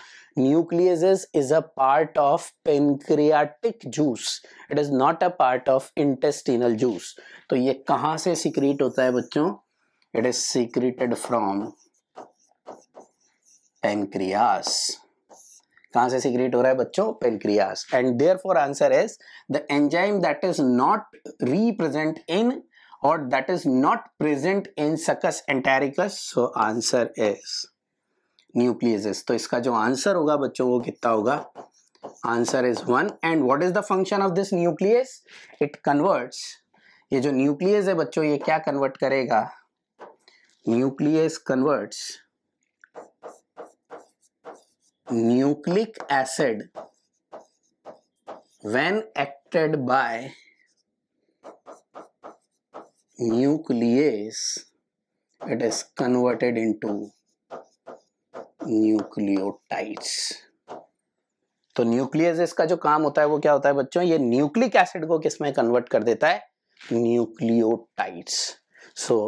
nucleases is a part of pancreatic juice it is not a part of intestinal juice तो ये कहां से सीक्रेट होता है बच्चों it is secreted from pancreas कहां से सीक्रेट हो रहा है बच्चों pancreas and therefore answer is the enzyme that is not represent in और that is not present in succus entericus so answer is nuclease तो इसका जो आंसर होगा बच्चों वो कितना होगा answer is one and what is the function of this nuclease it converts ये जो न्यूक्लियस है बच्चों ये क्या कन्वर्ट करेगा nuclease converts nucleic acid when acted by nuclease it is converted into nucleotides तो न्यूक्लियस इसका जो काम होता है वो क्या होता है बच्चों ये न्यूक्लिक एसिड को किसमें कन्वर्ट कर देता है nucleotides so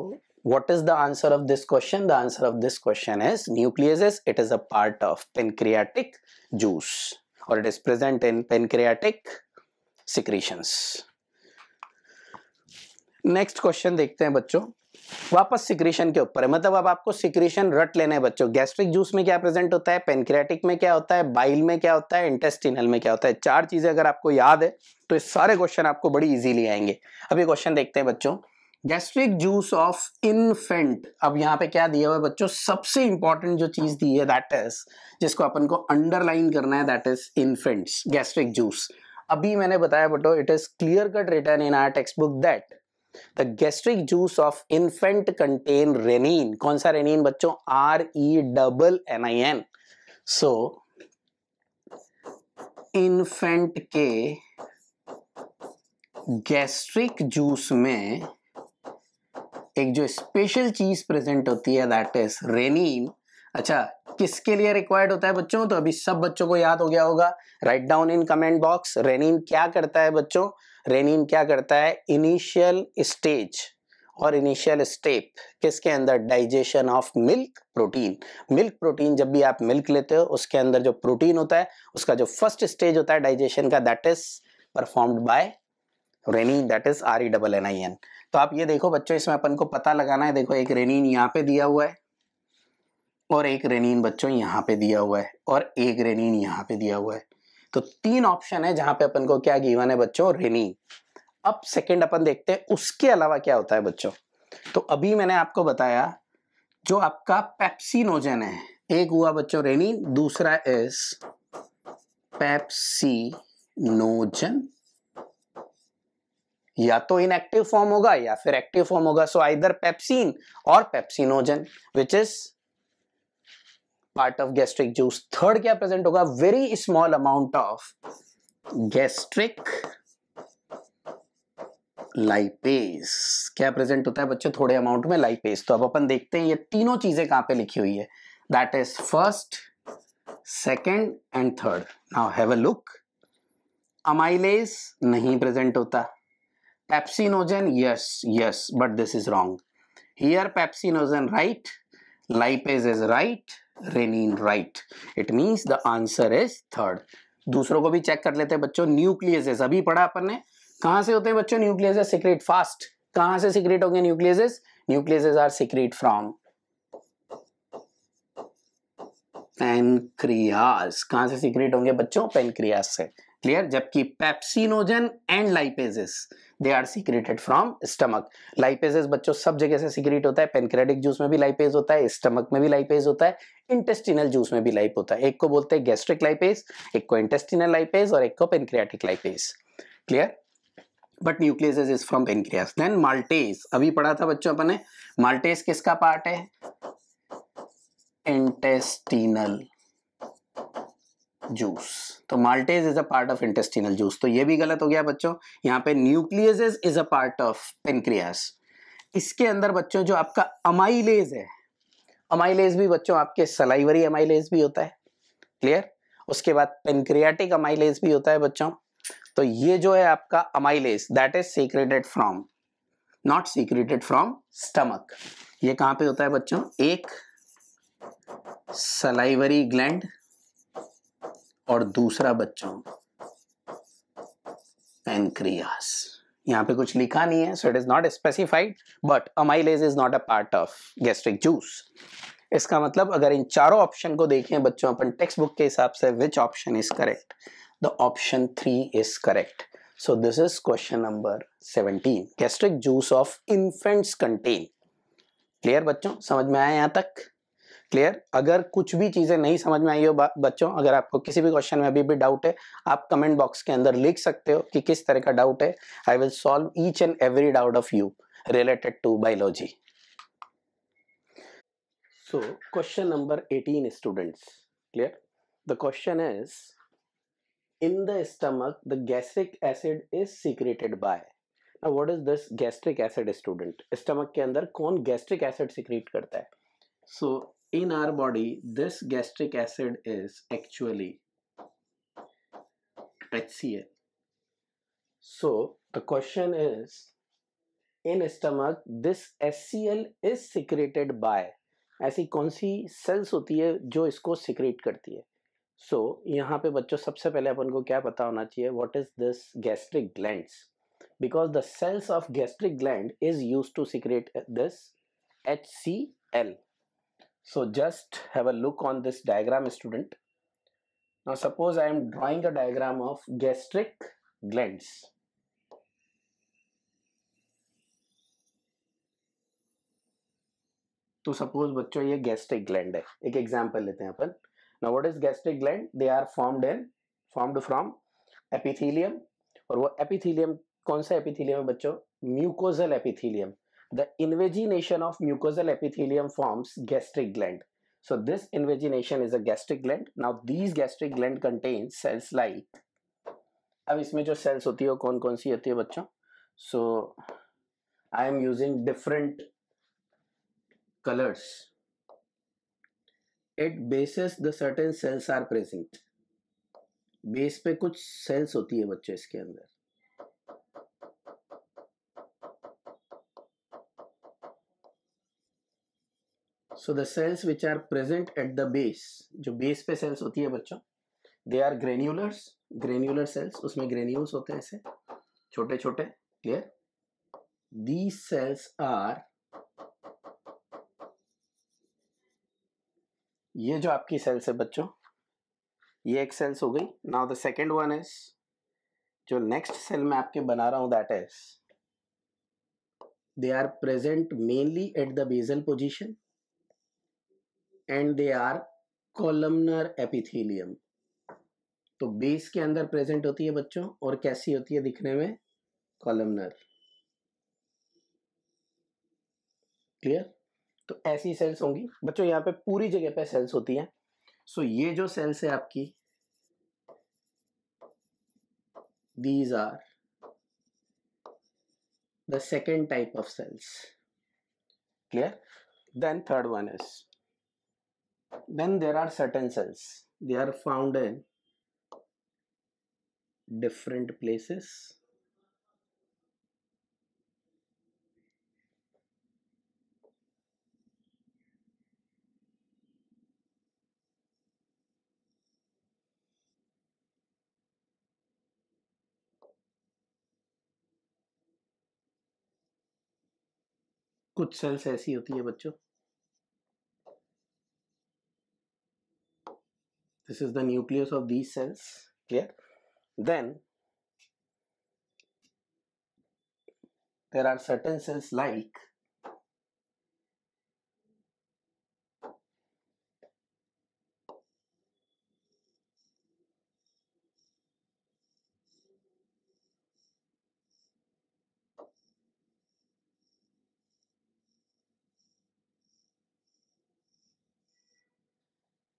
what is the answer of this question? The answer of this question is nucleases it is a part of pancreatic juice or it is present in pancreatic secretions. Next question देखते हैं बच्चों वापस secretion के ऊपर है मतलब अब आपको सिक्रीशन रट लेने बच्चों गैस्ट्रिक जूस में क्या प्रेजेंट होता है पेनक्रियाटिक में क्या होता है बाइल में क्या होता है इंटेस्टिनल में क्या होता है चार चीजें अगर आपको याद है तो इस सारे क्वेश्चन आपको बड़ी इजीली आएंगे अब ये क्वेश्चन देखते हैं बच्चों गैस्ट्रिक जूस ऑफ इन्फेंट अब यहाँ पे क्या दिया हुआ है बच्चों सबसे इंपॉर्टेंट जो चीज दी है दैट इज जिसको अपन को अंडरलाइन करना है that is infants gastric juice अभी मैंने बताया but it is clear cut written in our text book that the gastric juice of infant contain rennin कौन सा रेनिन बच्चों R E double N I N so infant के gastric juice में एक जो स्पेशल चीज प्रेजेंट होती है दैट इज रेनिन अच्छा किसके लिए रिक्वायर्ड होता है बच्चों तो अभी सब बच्चों को याद हो गया होगा write down in comment box rennin क्या करता है बच्चों रेनिन क्या करता है इनिशियल स्टेज और इनिशियल स्टेप किसके अंदर digestion of milk protein milk protein जब भी आप मिल्क लेते हो उसके अंदर जो प्रोटीन होता है उसका जो फर्स्ट स्टेज होता है डाइजेशन का that is performed by rennin that is R E double N I N तो आप ये देखो बच्चों इसमें अपन को पता लगाना है देखो एक रेनिन यहाँ पे दिया हुआ है और एक रेनिन बच्चों यहाँ पे दिया हुआ है और एक रेनिन यहाँ पे दिया हुआ है तो तीन ऑप्शन है जहां पे अपन को क्या गीवन है बच्चों रेनिन अब सेकेंड अपन देखते हैं उसके अलावा क्या होता है बच्चों तो अभी मैंने आपको बताया जो आपका पेप्सिनोजन है एक हुआ बच्चों रेनिन दूसरा इज पेप्सिनोजन या तो इनएक्टिव फॉर्म होगा या फिर एक्टिव फॉर्म होगा so either pepsin or pepsinogen which is part of gastric juice third क्या प्रेजेंट होगा very small amount of gastric lipase क्या प्रेजेंट होता है बच्चों थोड़े अमाउंट में लाइपेस तो अब अपन देखते हैं ये तीनों चीजें कहां पे लिखी हुई है that is first second and third now have a look amylase नहीं प्रेजेंट होता Pepsinogen, yes, yes, but this is wrong. Here pepsinogen right, lipase is right, rennin right it means the answer is third दूसरों को भी check कर लेते हैं बच्चों nucleases अभी पढ़ा अपन ने कहाँ से होते हैं बच्चों न्यूक्लियसेस सिक्रेट फास्ट कहां से सीक्रेट होंगे nucleases nucleases are secrete from pancreas कहां से सीक्रेट होंगे बच्चों पेनक्रियास से क्लियर जबकि pepsinogen and lipases they are secreted from stomach lipases बच्चों सब जगह से सीक्रेट होता है पेनक्रेटिक जूस में भी लाइपेज होता है स्टमक में भी लाइपेज होता है इंटेस्टिनल जूस में भी लाइप होता है एक को बोलते हैं गैस्ट्रिक लाइपेज एक को इंटेस्टिनल लाइपेज और एक को pancreatic lipase clear but nuclease is from pancreas then maltase अभी पढ़ा था बच्चों अपने माल्टेज किसका पार्ट है इंटेस्टिनल जूस तो maltase is a part of intestinal juice तो ये भी गलत हो गया बच्चों यहाँ पे nuclease is a part of pancreas इसके अंदर बच्चों जो आपका अमाइलेज है अमाइलेज भी बच्चों आपके सलाइवरी अमाइलेज भी होता है क्लियर उसके बाद पेनक्रियाटिक अमाइलेज भी होता है बच्चों तो ये जो है आपका amylase that is secreted from not secreted from stomach ये कहां पे होता है बच्चों एक सलाइवरी ग्लैंड और दूसरा बच्चों पैंक्रियास यहाँ पे कुछ लिखा नहीं है so it is not specified but amylase is not a part of gastric juice इसका मतलब अगर इन चारों ऑप्शन को देखें बच्चों अपन टेक्स्ट बुक के हिसाब से which option is correct the option three is correct so this is question number seventeen gastric juice of infants contain clear बच्चों समझ में आया यहाँ तक क्लियर अगर कुछ भी चीज़ें नहीं समझ में आई हो बच्चों अगर आपको किसी भी क्वेश्चन में अभी भी डाउट है आप कमेंट बॉक्स के अंदर लिख सकते हो कि किस तरह का डाउट है I will solve each and every doubt of you related to biology so question number 18 students clear the question is in the stomach the gastric acid is secreted by now what is this gastric acid student stomach के अंदर कौन gastric acid secrete करता है so in our body, this gastric acid is actually HCl. So the question is, in stomach, this HCl is secreted by ऐसी कौन सी cells होती है जो इसको सिक्रेट करती है सो so, यहाँ पे बच्चों सबसे पहले अपन को क्या पता होना चाहिए what is this gastric glands because the cells of gastric gland is used to secrete this HCl. So just have a look on this diagram student. Now suppose I am drawing a diagram of gastric glands. So suppose bachcho ye gastric gland hai. Ek example lete hain Now what is gastric gland? They are formed in formed from epithelium aur wo epithelium kaun sa epithelium hai Mucosal epithelium the invagination of mucosal epithelium forms gastric gland. So this invagination is a gastric gland. Now these gastric gland contain cells like अब इसमें जो cells होती है वो कौन कौन सी होती है बच्चों So I am using different colors. At bases the certain cells are present. Base पे कुछ cells होती है बच्चे इसके अंदर so the cells which are present at the base जो बेस पे सेल्स होती है बच्चों they are granulars granular cells उसमें ग्रेन्यूल्स होते हैं ऐसे छोटे छोटे क्लियर दी सेल्स आर ये जो आपकी सेल्स है बच्चों ये एक सेल्स हो गई now the second one is जो नेक्स्ट सेल मैं आपके बना रहा हूं that is they are present mainly at the basal position and they are columnar epithelium तो बेस के अंदर प्रेजेंट होती है बच्चों और कैसी होती है दिखने में कॉलमनर क्लियर तो ऐसी सेल्स होंगी बच्चों यहाँ पे पूरी जगह पे सेल्स होती हैं सो so, ये जो सेल्स है आपकी these are the second type of cells clear then third one is when there are certain cells. They are found in different places. कुछ सेल्स ऐसी होती है बच्चों this is the nucleus of these cells clear then there are certain cells like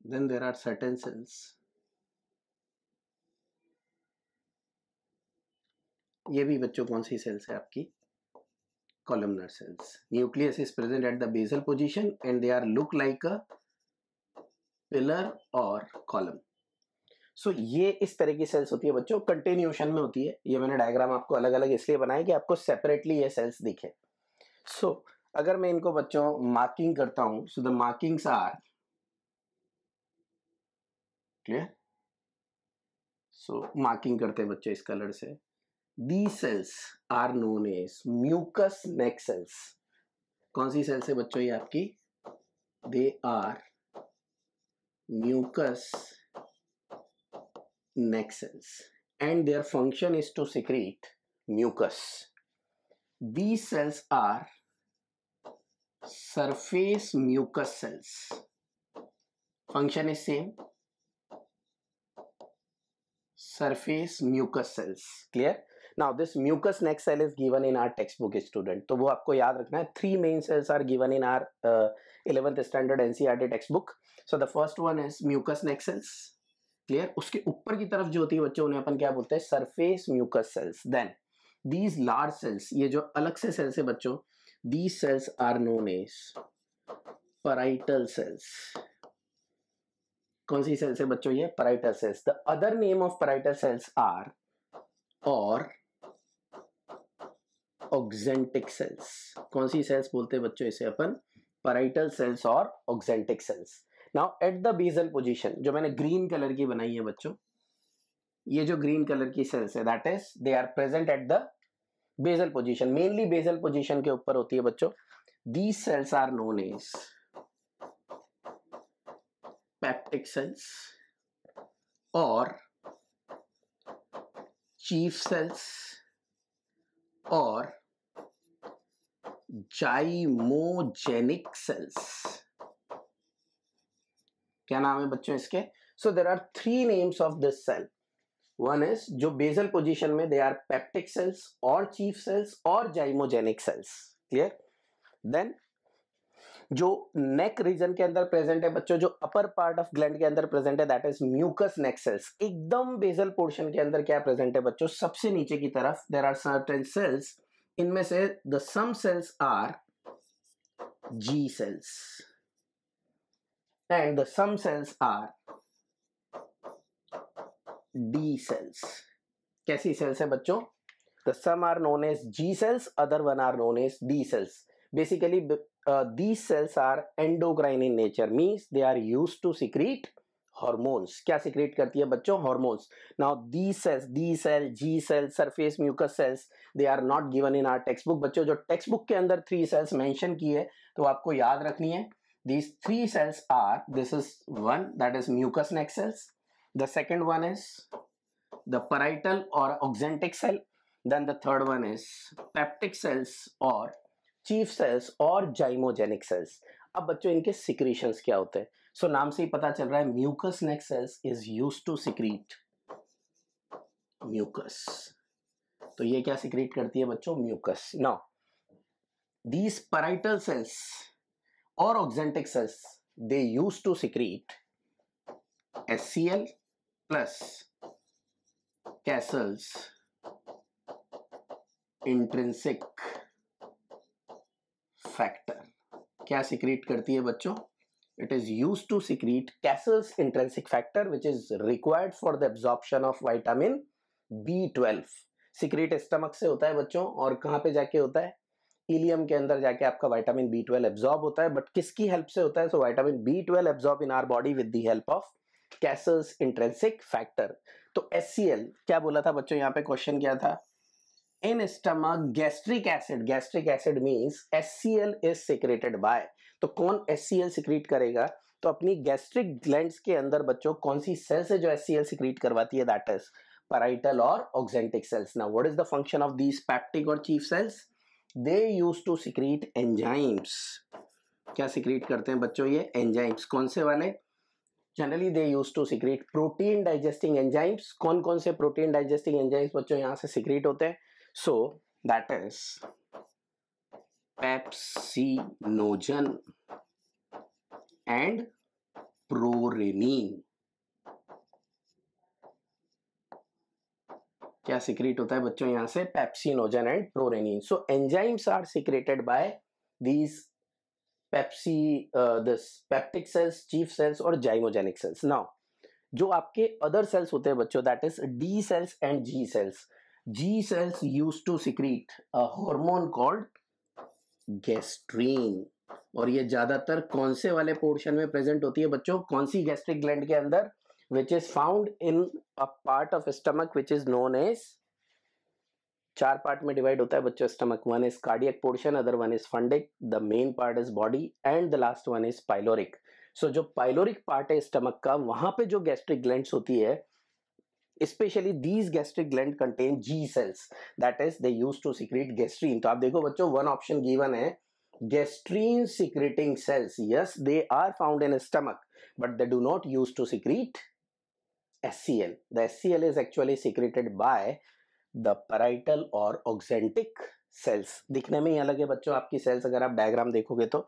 then there are certain cells ये भी बच्चों कौन सी सेल्स है आपकी columnar cells nucleus is present at the basal position and they are look like a pillar or column सो ये इस तरह की सेल्स होती है बच्चों कंटिन्यूशन में होती है ये मैंने डायग्राम आपको अलग अलग इसलिए बनाया कि आपको सेपरेटली ये सेल्स दिखे सो so, अगर मैं इनको बच्चों मार्किंग करता हूँ so the markings are clear so marking करते हैं बच्चे इस कलर से the cells are known as mucous neck cells कौन सी सेल्स है बच्चों ये आपकी they are mucous neck cells and their function is to secrete mucus the cells are surface mucus cells function is same surface mucus cells clear now this mucous neck cell is given in our text book student तो वो आपको याद रखना है three main cells are given in our eleventh standard NCERT text book so the first one is mucus neck cells clear उसके ऊपर की तरफ जो होती है बच्चों उन्हें अपन क्या बोलते हैं surface mucus cells then these large cells ये जो अलग से सेल्स है बच्चों these cells are known as parietal cells कौन सी सेल्स है बच्चों ये parietal cells the other name of parietal cells are और ऑक्सेंटिक सेल्स कौन सी सेल्स बोलते हैं बच्चों इसे अपन पराइटल सेल्स और oxyntic cells now at the basal position जो मैंने ग्रीन कलर की बनाई है बच्चों ये जो ग्रीन कलर की सेल्स है that is they are present at the basal position mainly basal position के ऊपर होती है बच्चों these cells are known as peptic cells or chief cells or zymogenic cells क्या नाम है बच्चों इसके so there are three names of this cell one is जो बेजल पोजिशन में दे आर पेप्टिक सेल्स और चीफ सेल्स और zymogenic sales clear then जो नेक रीजन के अंदर प्रेजेंट है बच्चों जो अपर पार्ट ऑफ ग्लैंड के अंदर प्रेजेंट है that is mucus neck cells एकदम बेजल पोर्शन के अंदर क्या प्रेजेंट है बच्चों सबसे नीचे की तरफ देर आर सर्टेन सेल्स इनमें से the some cells are G cells and the some cells are D cells कैसी सेल्स है बच्चों the some are known as G cells other one are known as D cells basically uh, these cells are endocrine in nature means they are used to secrete hormones क्या secrete करती है बच्चों hormones now the cells D cell G cell surface mucus cells they are not given in our text book बच्चों जो text book के अंदर three sales mention की है तो आपको याद रखनी है these three cells are this is one that is mucus neck cells the second one is the parietal और oxyntic cell then the third one is peptic cells और चीफ सेल्स और जाइमोजेनिक सेल्स अब बच्चों इनके secretions क्या होते हैं सो so, नाम से ही पता चल रहा है mucus neck cells is use to secrete mucus तो ये क्या सिक्रीट करती है बच्चों म्यूकस नाउ सेल्स और cells cells they use to secrete S C L plus Castle's intrinsic factor क्या सिक्रीट करती है बच्चों it is use to secrete Castle's intrinsic factor which is required for the the of vitamin B twelve secrete stomach से होता है बच्चों और कहाँ पे जाके होता है इलियम के अंदर जाके आपका वाइटामिन बी ट्वेल्व एब्जॉर्ब होता है बट किसकी हेल्प से होता है so vitamin B twelve absorb in our body with the help of Castle's intrinsic factor तो एस क्या बोला था बच्चों यहाँ पे क्वेश्चन क्या था in stomach gastric acid gastric acid means HCl is secreted by तो कौन HCl secrete करेगा तो अपनी गैस्ट्रिक ग्लैंड्स के अंदर बच्चों कौन सी सेल्स है जो HCl secrete करवाती है that is parietal or oxantic cells. Now, what is the function of these peptic or chief cells? They used to secrete enzymes. क्या secrete करते हैं बच्चों ये enzymes कौन से वाले generally they use to secrete protein digesting enzymes कौन कौन से प्रोटीन डाइजेस्टिंग एंजाइम्स बच्चों यहाँ से सिक्रीट होते हैं So that is pepsinogen and prorenin. क्या सिक्रेट होता है बच्चों यहां से pepsinogen and prorenin so enzymes are secreted by this pepsi this peptic cells chief cells और जाइमोजेनिक सेल्स नाउ जो आपके अदर सेल्स होते हैं बच्चों that is D cells and G cells G cells used to secrete a hormone called gastrin. और ये ज्यादातर कौन से वाले पोर्शन में प्रेजेंट होती है बच्चों कौन सी गैस्ट्रिक ग्लैंड के अंदर which is found in a part of stomach which is known as चार पार्ट में डिवाइड होता है बच्चों stomach one is cardiac portion other one is fundic the main part is body and the last one is pyloric so जो pyloric part है stomach का वहां पे जो गैस्ट्रिक ग्लैंड होती है especially these gastric gland contain G cells that is they used to secrete gastrin तो आप देखो बच्चों one option given है gastrin secreting cells yes they are found in stomach but they do not used to secrete scl the scl is actually secreted by the parietal or oxyntic cells दिखने में ही अलग है बच्चों आपकी cells अगर आप diagram देखोगे तो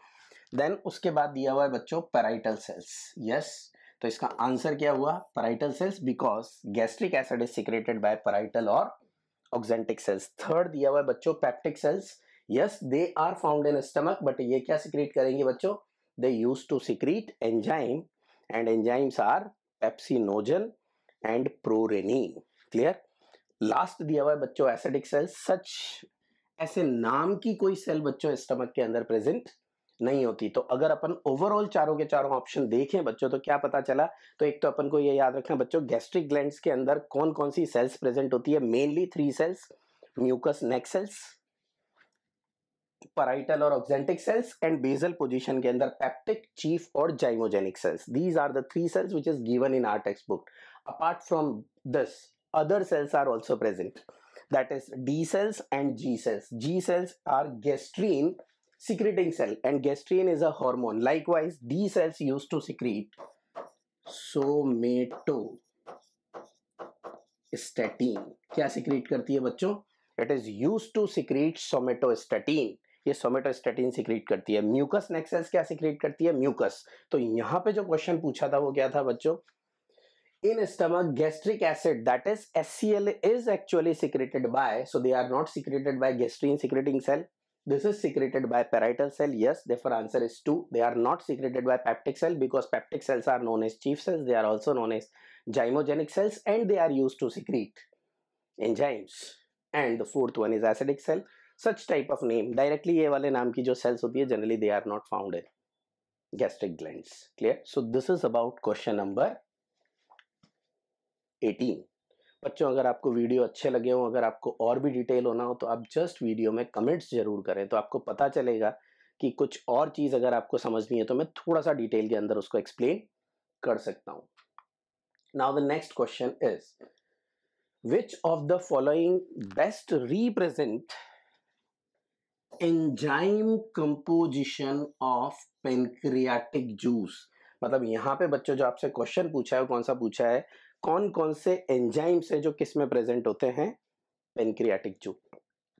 then उसके बाद दिया हुआ है बच्चों parietal cells yes तो इसका आंसर क्या हुआ parietal cells because gastric acid is secreted by parietal और ऑक्सेंटिक सेल्स थर्ड दिया हुआ है बच्चों peptic cells yes they are found in stomach but ये क्या सिक्रेट करेंगे बच्चों they use to secrete enzyme and enzymes are pepsinogen and prorenin clear last दिया हुआ है बच्चों एसिडिक सेल्स सच ऐसे नाम की कोई सेल बच्चों स्टमक के अंदर प्रेजेंट नहीं होती तो अगर अपन ओवरऑल चारों के चारों ऑप्शन देखें बच्चों तो क्या पता चला तो एक तो अपन को ये याद रखना बच्चों गैस्ट्रिक ग्लैंड्स के अंदर कौन कौन सी सेल्स प्रेजेंट होती है mainly three cells mucus neck cells parietal और oxyntic cells and basal position के अंदर पैप्टिक चीफ और zymogenic cells these are the cells which is given in our text book apart from this other cells are also present That is D cells and G cells. G cells are gastrin secreting cell and gastrin is a hormone likewise these cells used to secrete somatostatin क्या secrete करती है बच्चों it is use to secrete somatostatin ये somatostatin secrete करती है mucus Nexus क्या secrete करती है म्यूकस तो यहां पे जो क्वेश्चन पूछा था वो क्या था बच्चों in stomach gastric acid that is scl is actually secreted by so they are not secreted by gastrin secreting cell this is secreted by parietal cell yes therefore answer is 2 they are not secreted by peptic cell because peptic cells are known as chief cells they are also known as gymogenic cells and they are used to secrete enzymes and the fourth one is acidic cell such type of name directly ये वाले नाम की जो cells होती है generally they are not found in gastric glands clear so this is about question number 18 बच्चों अगर आपको वीडियो अच्छे लगे हों अगर आपको और भी डिटेल होना हो तो आप जस्ट वीडियो में कमेंट्स जरूर करें तो आपको पता चलेगा कि कुछ और चीज़ अगर आपको समझनी है तो मैं थोड़ा सा डिटेल के अंदर उसको एक्सप्लेन कर सकता हूँ now the next question is which of the following best represent enzyme composition of pancreatic juice मतलब यहाँ पे बच्चों जो आपसे क्वेश्चन पूछा है कौन सा पूछा है कौन कौन से एंजाइम्स हैं जो किस में प्रेजेंट होते हैं पेनक्रियाटिक जूस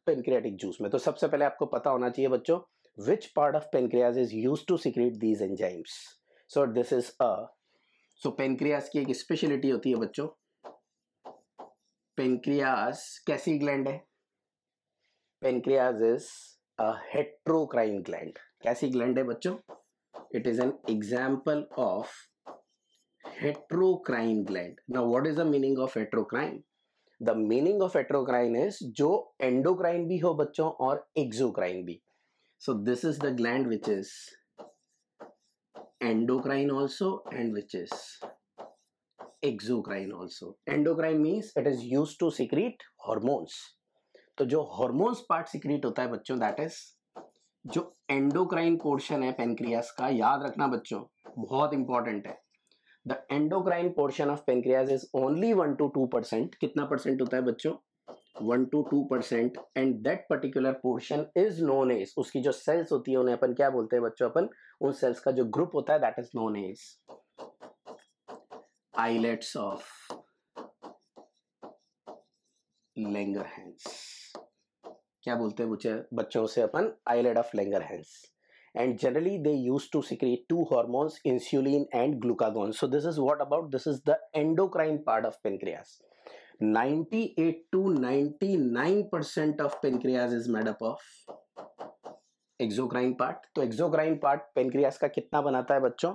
पेनक्रियाटिक जूस में तो सबसे पहले आपको पता होना चाहिए बच्चों which part of pancreas is use to secrete these enzymes so this is a so pancreas की एक स्पेशलिटी होती है बच्चों पेनक्रियाज कैसी ग्लैंड है pancreas is a heterocrine gland कैसी ग्लैंड है बच्चों it is an example of heterocrine gland ना what is the meaning of heterocrine the meaning of heterocrine is जो एंडोक्राइन भी हो बच्चों और एक्सोक्राइन भी so this is the gland which is endocrine also and which is exocrine also endocrine means it is use to secrete hormones तो जो hormones part secrete होता है बच्चों दैट इज जो एंडोक्राइन पोर्शन है पेनक्रियास का याद रखना बच्चों बहुत इंपॉर्टेंट है the endocrine portion of pancreas is only one to two percent कितना परसेंट होता है बच्चों one to two percent and that particular portion is known as उसकी जो सेल्स होती है उन्हें अपन क्या बोलते हैं बच्चों अपन उन सेल्स का जो ग्रुप होता है that is known as islets of Langerhans क्या बोलते हैं बच्चों से अपन islet of Langerhans and generally they used to secrete two hormones insulin and glucagon so this is what about this is the endocrine part of pancreas 98 to 99 of pancreas is made up of exocrine part तो exocrine part pancreas का कितना बनाता है बच्चों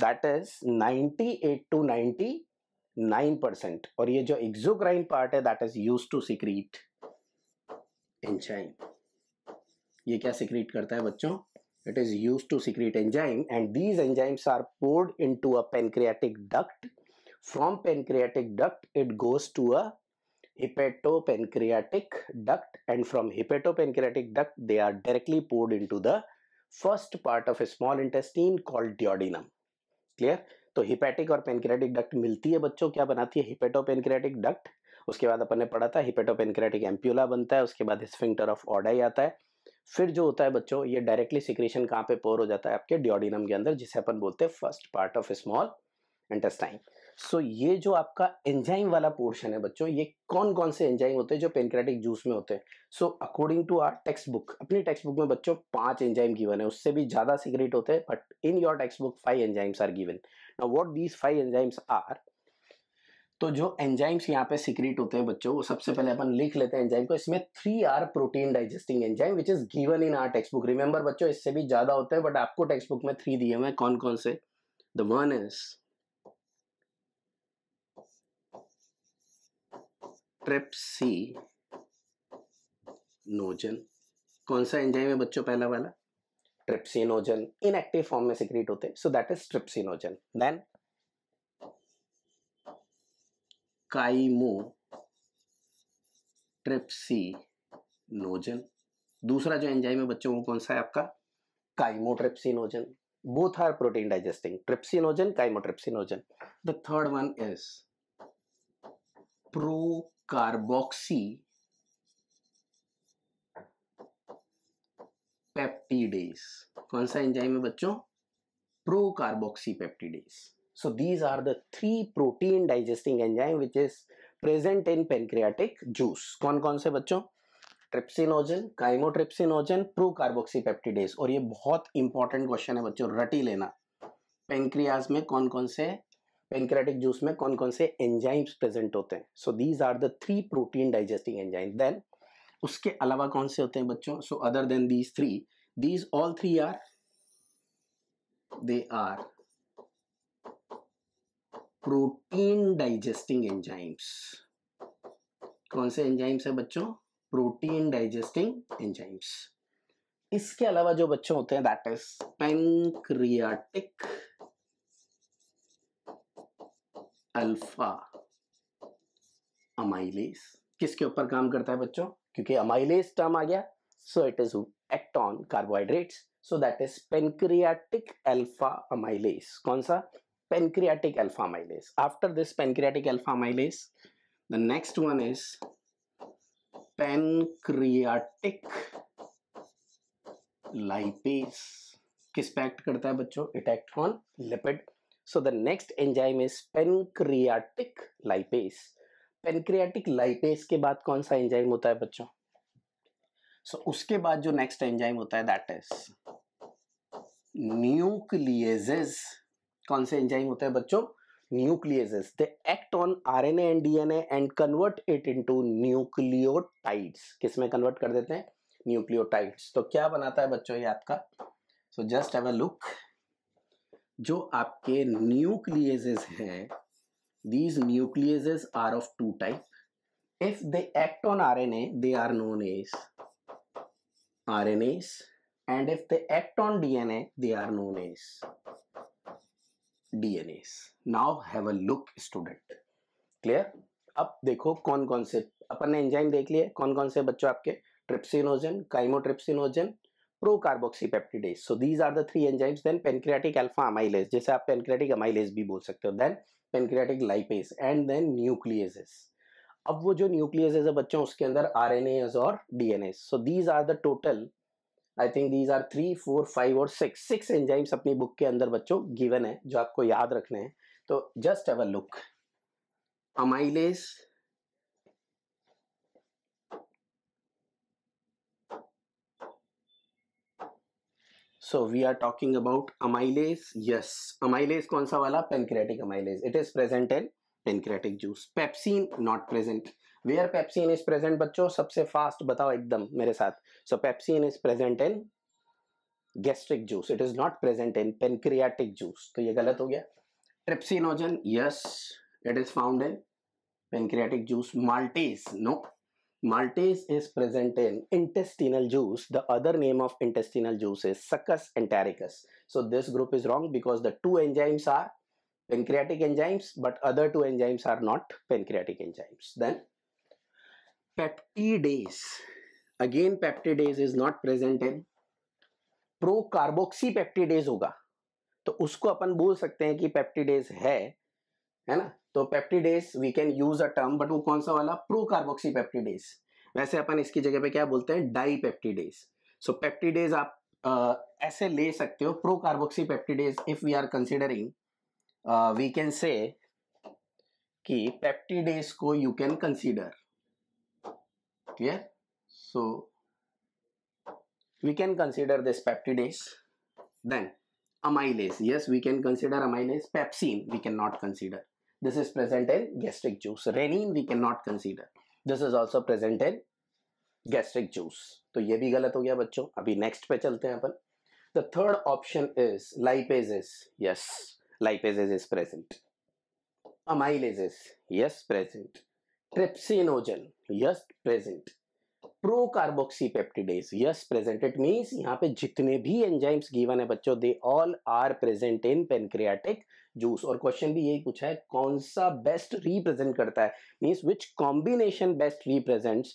that is 98 to 99 percent और ये जो exocrine part है that is use to secrete enzyme ये क्या सिक्रीट करता है बच्चों It is used to secrete enzyme and these enzymes are poured into a pancreatic duct. From pancreatic duct, it goes to a hepatopancreatic duct and from hepatopancreatic duct, they are directly poured into the first part of a small intestine called duodenum. clear तो hepatic और pancreatic duct मिलती है बच्चों क्या बनाती है हिपेटोपेनक्रेटिक duct उसके बाद अपन ने पढ़ा था हिपेटोपेनक्रेटिक एम्प्यूला बनता है उसके बाद स्फिंक्टर ऑफ ऑडाई आता है फिर जो होता है बच्चों ये डायरेक्टली सिक्रेशन कहाँ पे पोर हो जाता है आपके डिओडिनम के अंदर जिसे अपन बोलते हैं first part of small intestine so ये जो आपका एंजाइम वाला पोर्शन है बच्चों ये कौन कौन से एंजाइम होते हैं जो पेनक्रेटिक जूस में होते हैं so according to our text book अपनी टेक्स्ट बुक में बच्चों पांच एंजाइम गिवन है उससे भी ज्यादा सिक्रेट होते हैं but in your text book five enzymes are given now what these five enzymes are तो जो एंजाइम्स यहाँ पे सीक्रेट होते हैं बच्चों वो सबसे पहले अपन लिख लेते हैं एंजाइम को इसमें three are protein digesting enzyme which is given in our text book remember बच्चों इससे भी ज्यादा होते हैं बट आपको टेक्स बुक में थ्री दिए हुए कौन कौन से the one is trypsinogen कौन सा एंजाइम है बच्चों पहला वाला ट्रिप्सिनोजन इनएक्टिव फॉर्म में सिक्रीट होते हैं so that is trypsinogen then chymotrypsinogen दूसरा जो एंजाइम है बच्चों को कौन सा है आपका chymotrypsinogen both are protein digesting trypsinogen chymotrypsinogen the third one is procarboxypeptidase कौन सा एंजाइम है बच्चों procarboxypeptidase So these are the three protein digesting enzyme which is present in pancreatic juice. kon kon se bachcho trypsinogen chymotrypsinogen procarboxypeptidase और ये बहुत important question है बच्चों रटी लेना पेंक्रियाज में कौन कौन से पेंक्रेटिक जूस में कौन कौन से एंजाइम्स प्रेजेंट होते हैं so these are the three protein digesting enzyme then उसके अलावा कौन से होते हैं बच्चों so other than these three these all three are they are protein digesting enzymes कौन से एंजाइम्स है बच्चों प्रोटीन डाइजेस्टिंग एंजाइम्स इसके अलावा जो बच्चों होते हैं that is pancreatic alpha amylase किसके ऊपर काम करता है बच्चों क्योंकि अमाइलेस टर्म आ गया so it is act on carbohydrates so that is pancreatic alpha amylase कौन सा pancreatic alpha amylase. After this pancreatic alpha amylase, the next one is pancreatic lipase. किस पैक्ट करता है बच्चों it act on lipid so the next enzyme is pancreatic lipase pancreatic lipase के बाद कौन सा एंजाइम होता है बच्चों सो so, उसके बाद जो नेक्स्ट एंजाइम होता है दैट इज न्यूक्लियजेस कौन से एंजाइम होते हैं बच्चों nucleus they act on R N and DNA and convert it into nucleotides किसमें कन्वर्ट कर देते हैं न्यूक्लियोटाइड्स तो क्या बनाता है बच्चों ये आपका so just have a look जो आपके न्यूक्लियस हैं these nucleus are of two type if they act on R N A they are known as RNase and if they act on DNA they are known as DNAs. Now have a look, student. Clear? अब देखो कौन कौन से अपन ने enzyme देख लिए कौन कौन से बच्चों आपके trypsinogen chymotrypsinogen pro procarboxypeptidase so these are the three enzymes then pancreatic alpha amylase जैसे आप पेनक्रियाटिक अमाइलेज भी बोल सकते हो then pancreatic lipase and then nucleases अब वो जो न्यूक्लियसेस है बच्चों उसके अंदर आर और D so these are the total I think these are three four five और सिक्स सिक्स एंजाइम्स अपनी बुक के अंदर बच्चों गिवन है जो आपको याद रखने हैं तो just have a look amylase so we are talking about amylase yes amylase कौन सा वाला pancreatic amylase it is present in pancreatic juice pepsin not present where pepsin is present बच्चों सबसे फास्ट बताओ एकदम मेरे साथ so pepsin is present in gastric juice it is not present in pancreatic juice तो ये गलत हो गया trypsinogen yes it is found in pancreatic juice maltase no maltase is present in intestinal juice the other name of intestinal juice is succus entericus so this group is wrong because the two enzymes are pancreatic enzymes but other two enzymes are not pancreatic enzymes then peptidase again peptidase is not present in procarboxypeptidase होगा तो उसको अपन बोल सकते हैं कि peptidase है है ना तो peptidase we can use a term but वो कौन सा वाला प्रोकार्बोक्सीपेप्टिडेज वैसे अपन इसकी जगह पे क्या बोलते हैं डाईपेप्टिडेज सो पेप्टिडेज आप आ, ऐसे ले सकते हो procarboxypeptidase if we are considering we can say कि पेप्टिडेज को you can consider software so we can consider this peptidase then amylase yes we can consider amylase pepsin we cannot consider this is present in gastric juice renin we cannot consider this is also present in gastric juice तो ये भी गलत हो गया बच्चों अभी next पे चलते हैं अपन the third option is lipases yes lipases is present amylases yes present trypsinogen yes present procarboxypeptidase yes present it means यहाँ पे जितने भी एंजाइम्स गिवन है बच्चों they all are present in pancreatic juice और question भी यही पूछा है कौन सा बेस्ट रिप्रेजेंट करता है means which combination best represents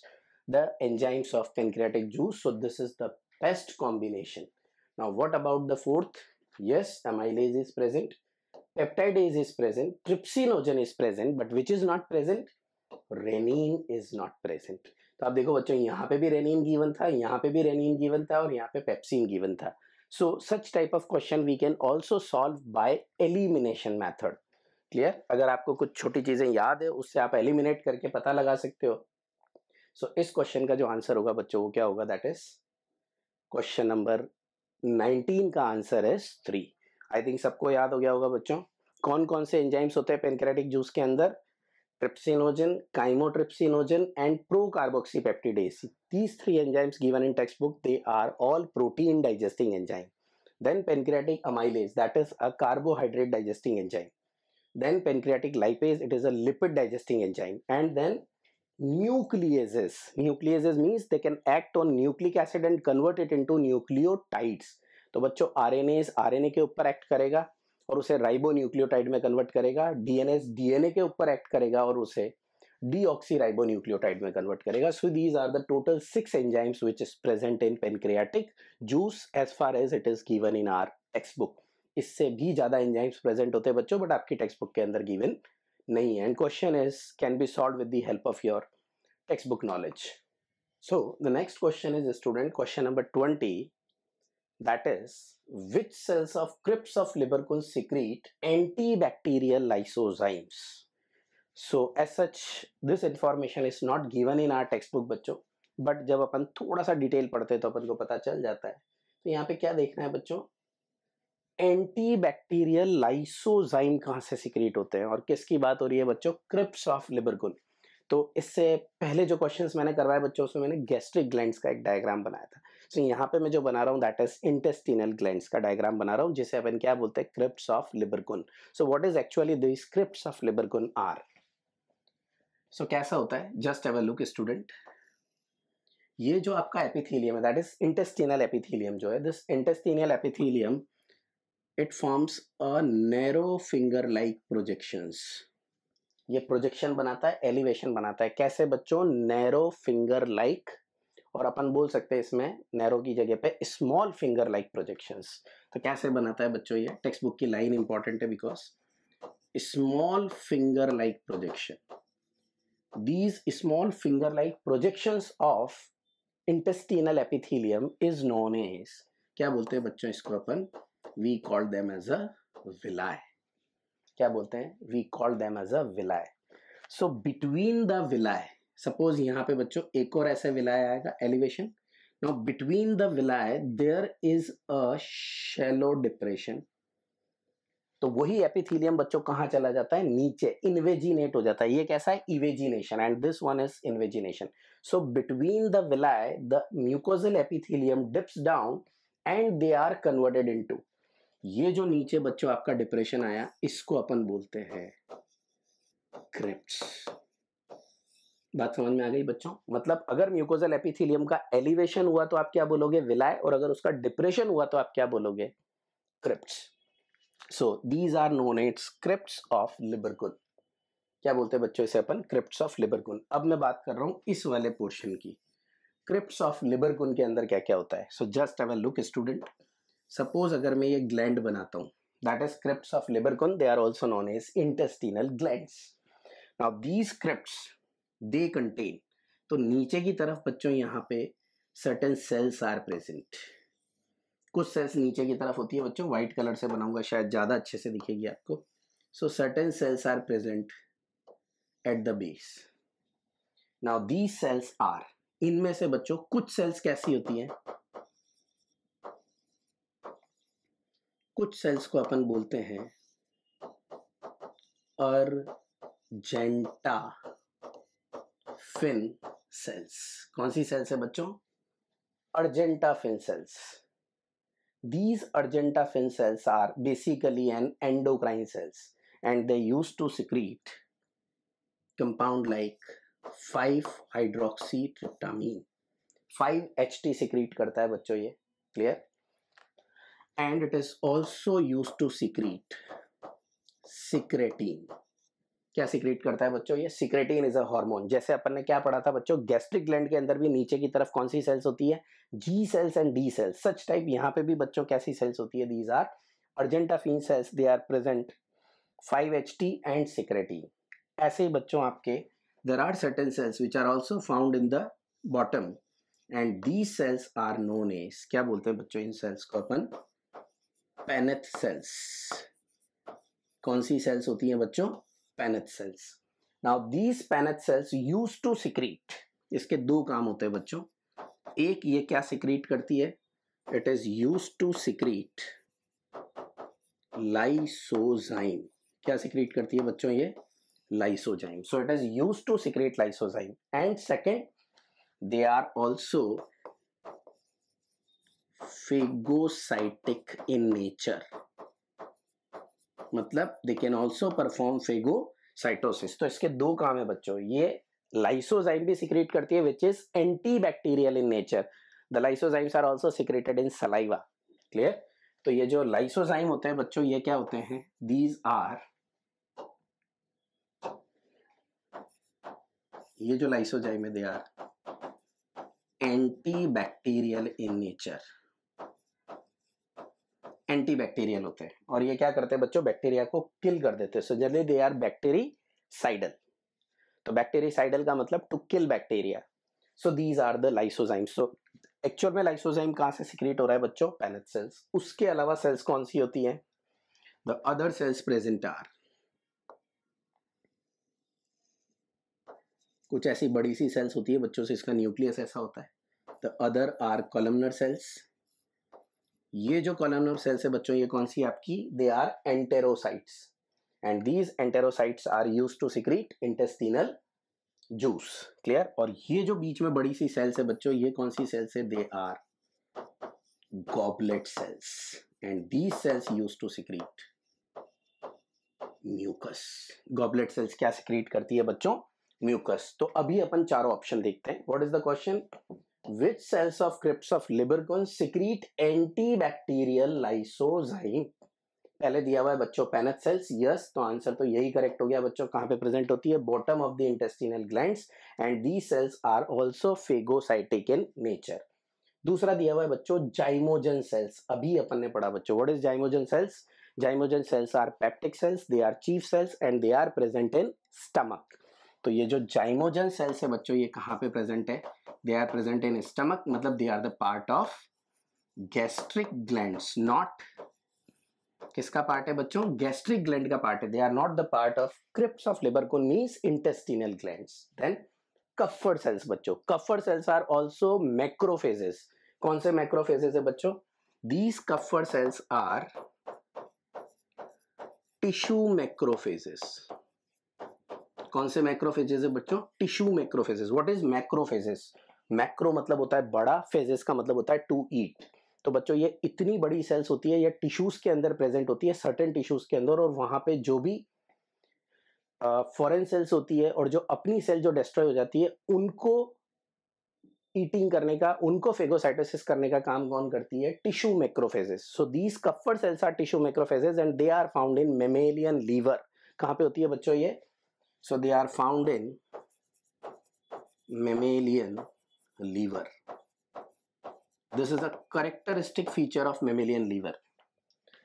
the enzymes of pancreatic juice so this is the best combination now what about the fourth yes amylase is present peptidase is present trypsinogen is present but which is not present renin is not present तो आप देखो बच्चों यहाँ पे भी rennin given था यहाँ पे भी रेनिन गिवन था और यहाँ पे पेप्सिन गिवन था so such type of question we can also solve by elimination method clear अगर आपको कुछ छोटी चीजें याद है उससे आप एलिमिनेट करके पता लगा सकते हो सो so, इस क्वेश्चन का जो आंसर होगा बच्चों वो क्या होगा दैट इज क्वेश्चन नंबर 19 का आंसर है थ्री आई थिंक सबको याद हो गया होगा बच्चों कौन कौन से एंजाइम्स होते हैं पेनक्रेटिक जूस के अंदर trypsinogen chymotrypsinogen and procarboxypeptidase these three enzymes given in text book they are all protein digesting enzyme then pancreatic amylase that is a carbohydrate digesting enzyme then pancreatic lipase it is a lipid digesting enzyme and then nucleases nucleases means they can act on nucleic acid and convert it in nucleotides तो बच्चों R N A R N A के ऊपर act करेगा और उसे ribo ribonucleotide में convert करेगा DNase DNA के ऊपर एक्ट करेगा और उसे डी राइबो न्यूक्लियोटाइड में कन्वर्ट करेगा so these are the total six enzymes which is present in pancreatic juice as far as it is given in our text book इससे भी ज़्यादा एंजाइम्स प्रेजेंट होते हैं बच्चों बट आपकी टेक्स्ट बुक के अंदर गिवन नहीं है and question is can be solve with the help of your text book knowledge so the next question is student question number twenty that is which cells of crypts of tubercle secrete antibacterial lysozymes. So as such, this information is not given in our textbook bachcho but jab apan thoda sa detail padhte to apan ko pata chal jata hai to yahan pe kya dekhna hai bachcho antibacterial lysozyme कहाँ से secrete होते हैं और किसकी बात हो रही है बच्चों क्रिप्स ऑफ लिबरकुल तो इससे पहले जो क्वेश्चंस मैंने करवाए बच्चों उसमें मैंने गैस्ट्रिक ग्लैंड्स का एक डायग्राम बनाया था तो यहाँ पे मैं जो बना रहा हूँ दैट इज इंटेस्टिनल ग्लैंड का डायग्राम बना रहा हूँ जिसे अपन क्या बोलते हैं crypt of Lieberkuhn so what is actually this crypt of Lieberkuhn are so कैसा होता है जस्ट एव लुक स्टूडेंट ये जो आपका एपिथीलियम है दैट इज इंटेस्टिनल एपिथीलियम जो है this intestinal epithelium it forms a narrow finger like projections ये प्रोजेक्शन बनाता है एलिवेशन बनाता है कैसे बच्चों नैरो फिंगर लाइक और अपन बोल सकते हैं इसमें नैरो की जगह पे स्मॉल फिंगर लाइक प्रोजेक्शंस तो कैसे बनाता है बच्चों ये टेक्स्ट बुक की लाइन इंपॉर्टेंट है because small finger like projection these small finger like projections of intestinal epithelium is known as क्या बोलते हैं बच्चों इसको अपन we call them as a villi क्या बोलते हैं we call them as a villi so between the villi suppose यहाँ पे बच्चों एक और ऐसा विलाय आएगा elevation now between the villi there is a shallow depression तो वही एपिथीलियम बच्चों कहाँ चला जाता है नीचे इन्वेजिनेट हो जाता है ये कैसा है evagination and this one is invagination so between the villi the mucosal epithelium dips down and they are converted into ये जो नीचे बच्चों आपका डिप्रेशन आया इसको अपन बोलते हैं क्रिप्ट बात समझ में आ गई बच्चों मतलब अगर म्यूकोजल एपिथिलियम का एलिवेशन हुआ तो आप क्या बोलोगे विलाय और अगर उसका डिप्रेशन हुआ तो आप क्या बोलोगे crypt so these are known as crypt of Lieberkuhn क्या बोलते हैं बच्चों इसे अपन क्रिप्ट ऑफ लिबरगुन अब मैं बात कर रहा हूँ इस वाले पोर्शन की क्रिप्ट ऑफ लिबरगुन के अंदर क्या क्या होता है so just have look student suppose अगर मैं ये ग्लैंड बनाता हूँ that is crypt of Lieberkuhn they are also known as intestinal gland now these crypts they contain तो नीचे की तरफ बच्चों यहाँ पे सर्टेन सेल्स आर प्रेजेंट कुछ सेल्स नीचे की तरफ होती है बच्चों व्हाइट कलर से बनाऊंगा शायद ज़्यादा अच्छे से दिखेगी आपको so certain cells are present at the base now the cells are इनमें से बच्चों कुछ सेल्स कैसी होती हैं कुछ सेल्स को अपन बोलते हैं अर्जेंटा फिन सेल्स कौन सी सेल्स है बच्चों argentaffin cells these argentaffin cells are basically an endocrine cells and they use to secrete compound like five hydroxytryptamine five H T secrete करता है बच्चों ये clear and it is also use to secrete secretin क्या secrete करता है बच्चों ये secretin is a hormone जैसे अपन ने क्या पढ़ा था बच्चों गैस्ट्रिक ग्लैंड के अंदर भी नीचे की तरफ कौन सी सेल्स होती है G cells and D cells such type यहाँ पे भी बच्चों कैसी सेल्स होती है these are argentaffin cells they are present five H T and secretin ऐसे ही बच्चों आपके there are certain cells which are also found in the bottom and these cells are known as क्या बोलते हैं बच्चों इन सेल्स को अपन पेनेथ सेल्स कौन सी सेल्स होती हैं बच्चों Paneth cells now these Paneth cells use to secrete इसके दो काम होते हैं बच्चों एक ये क्या सिक्रीट करती है it is use to secrete lysozyme क्या सिक्रीट करती है बच्चों ये lysozyme so it is use to secrete lysozyme and second they are also phagocytic in nature मतलब they can also perform phagocytosis तो इसके दो काम है बच्चों ये लाइसोजाइम भी सिक्रेट करती है which is antibacterial in nature the lysozymes are also secreted in saliva clear तो ये जो लाइसोजाइम होते हैं बच्चों ये क्या होते हैं दीज आर ये जो लाइसोजाइम है they are antibacterial in nature antibacterial होते हैं और ये क्या करते हैं बच्चों बैक्टीरिया को किल कर देते हैं सो जनरली दे आर बैक्टेरी साइडल तो बैक्टेरी साइडल का मतलब to kill bacteria so these are the lysozyme so actual में लाइसोजाइम कहाँ से सिक्रिएट हो रहा है बच्चों पैलेट सेल्स उसके अलावा सेल्स कौन सी होती है the other cells present are कुछ ऐसी बड़ी सी सेल्स होती है बच्चों से इसका न्यूक्लियस ऐसा होता है the other are columnar cells ये जो कॉलम ऑफ सेल्स है बच्चों ये कौन सी आपकी they are enterocytes and these enterocytes are use to secrete intestinal juice clear और ये जो बीच में बड़ी सी सेल्स है बच्चों ये कौन सी सेल्स है they are goblet cells and these cells use to secrete mucus goblet cells क्या सिक्रीट करती है बच्चों म्यूकस तो अभी अपन चारों ऑप्शन देखते हैं what is the question which cells of crypts of Lieberkuhn secrete antibacterial lysozyme पहले दिया हुआ है बच्चों पैनथ सेल्स यस तो आंसर तो यही करेक्ट हो गया बच्चों कहाँ पे प्रेजेंट होती है bottom of the intestinal glands and the cells are also phagocytic in nature दूसरा दिया हुआ है बच्चों जाइमोजन सेल्स अभी अपन ने पढ़ा बच्चों what is zymogen cells zymogen cells are peptic cells they are chief cells and they are present in stomach तो ये जो जाइमोजन सेल्स है बच्चों ये कहाँ पे प्रेजेंट है they are present in stomach मतलब they are the part of gastric gland not किसका पार्ट है बच्चों गैस्ट्रिक ग्लैंड का पार्ट है they are not the part of crypts of Lieberkuhn means intestinal gland then Kupffer cells बच्चों Kupffer cells are also macrophages कौन से macrophages है बच्चों these Kupffer cells are tissue macrophages कौन से macrophages है बच्चों tissue macrophages what is macrophages macro मतलब होता है बड़ा फेजेस का मतलब होता है टू ईट तो बच्चों ये इतनी बड़ी सेल्स होती है या टिश्यूज के अंदर प्रेजेंट होती है सर्टेन टिश्यूज के अंदर और वहां पे जो भी फॉरेन सेल्स होती है और जो अपनी सेल जो डिस्ट्रॉय हो जाती है उनको ईटिंग करने का उनको फेगोसाइटोसिस करने का काम कौन करती है tissue macrophages so these Kupffer cells are tissue macrophages and they are found in mammalian liver कहाँ पे होती है बच्चों ये so they are found in mammalian liver. This is a characteristic feature of mammalian liver.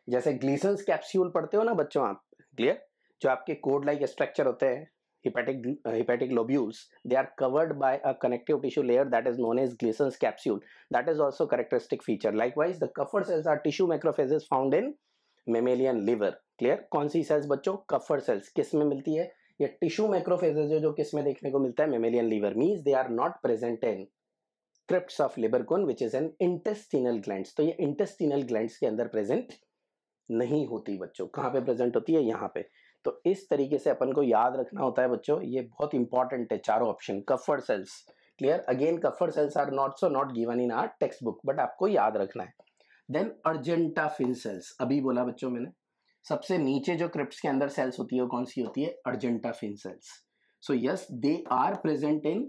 जैसे ग्लीसन्स capsule पढ़ते हो ना बच्चों आप क्लियर जो आपके कोड लाइक स्ट्रक्चर होते हैं hepatic hepatic lobules they are covered by a connective tissue layer that is known as Glisson's capsule that is also characteristic feature likewise the Kupffer cells are tissue macrophage found in mammalian liver clear कौन सी sales बच्चों Kupffer sales किस में मिलती है ये tissue microphages जो किस में देखने को मिलता है mammalian liver means they are not present in crypt of Lieberkuhn which is an intestinal gland तो ये इंटेस्टिनल ग्लैंड के अंदर प्रेजेंट नहीं होती बच्चों कहाँ पे प्रेजेंट होती है यहाँ पे तो इस तरीके से अपन को याद रखना होता है बच्चों ये बहुत इंपॉर्टेंट है चारों option Kupffer cells clear again Kupffer cells are not so not given in our text book but आपको याद रखना है देन अर्जेंटा फिन सेल्स अभी बोला बच्चों मैंने सबसे नीचे जो क्रिप्ट के अंदर सेल्स होती है वो कौन सी होती है argentaffin cells so yes they are present in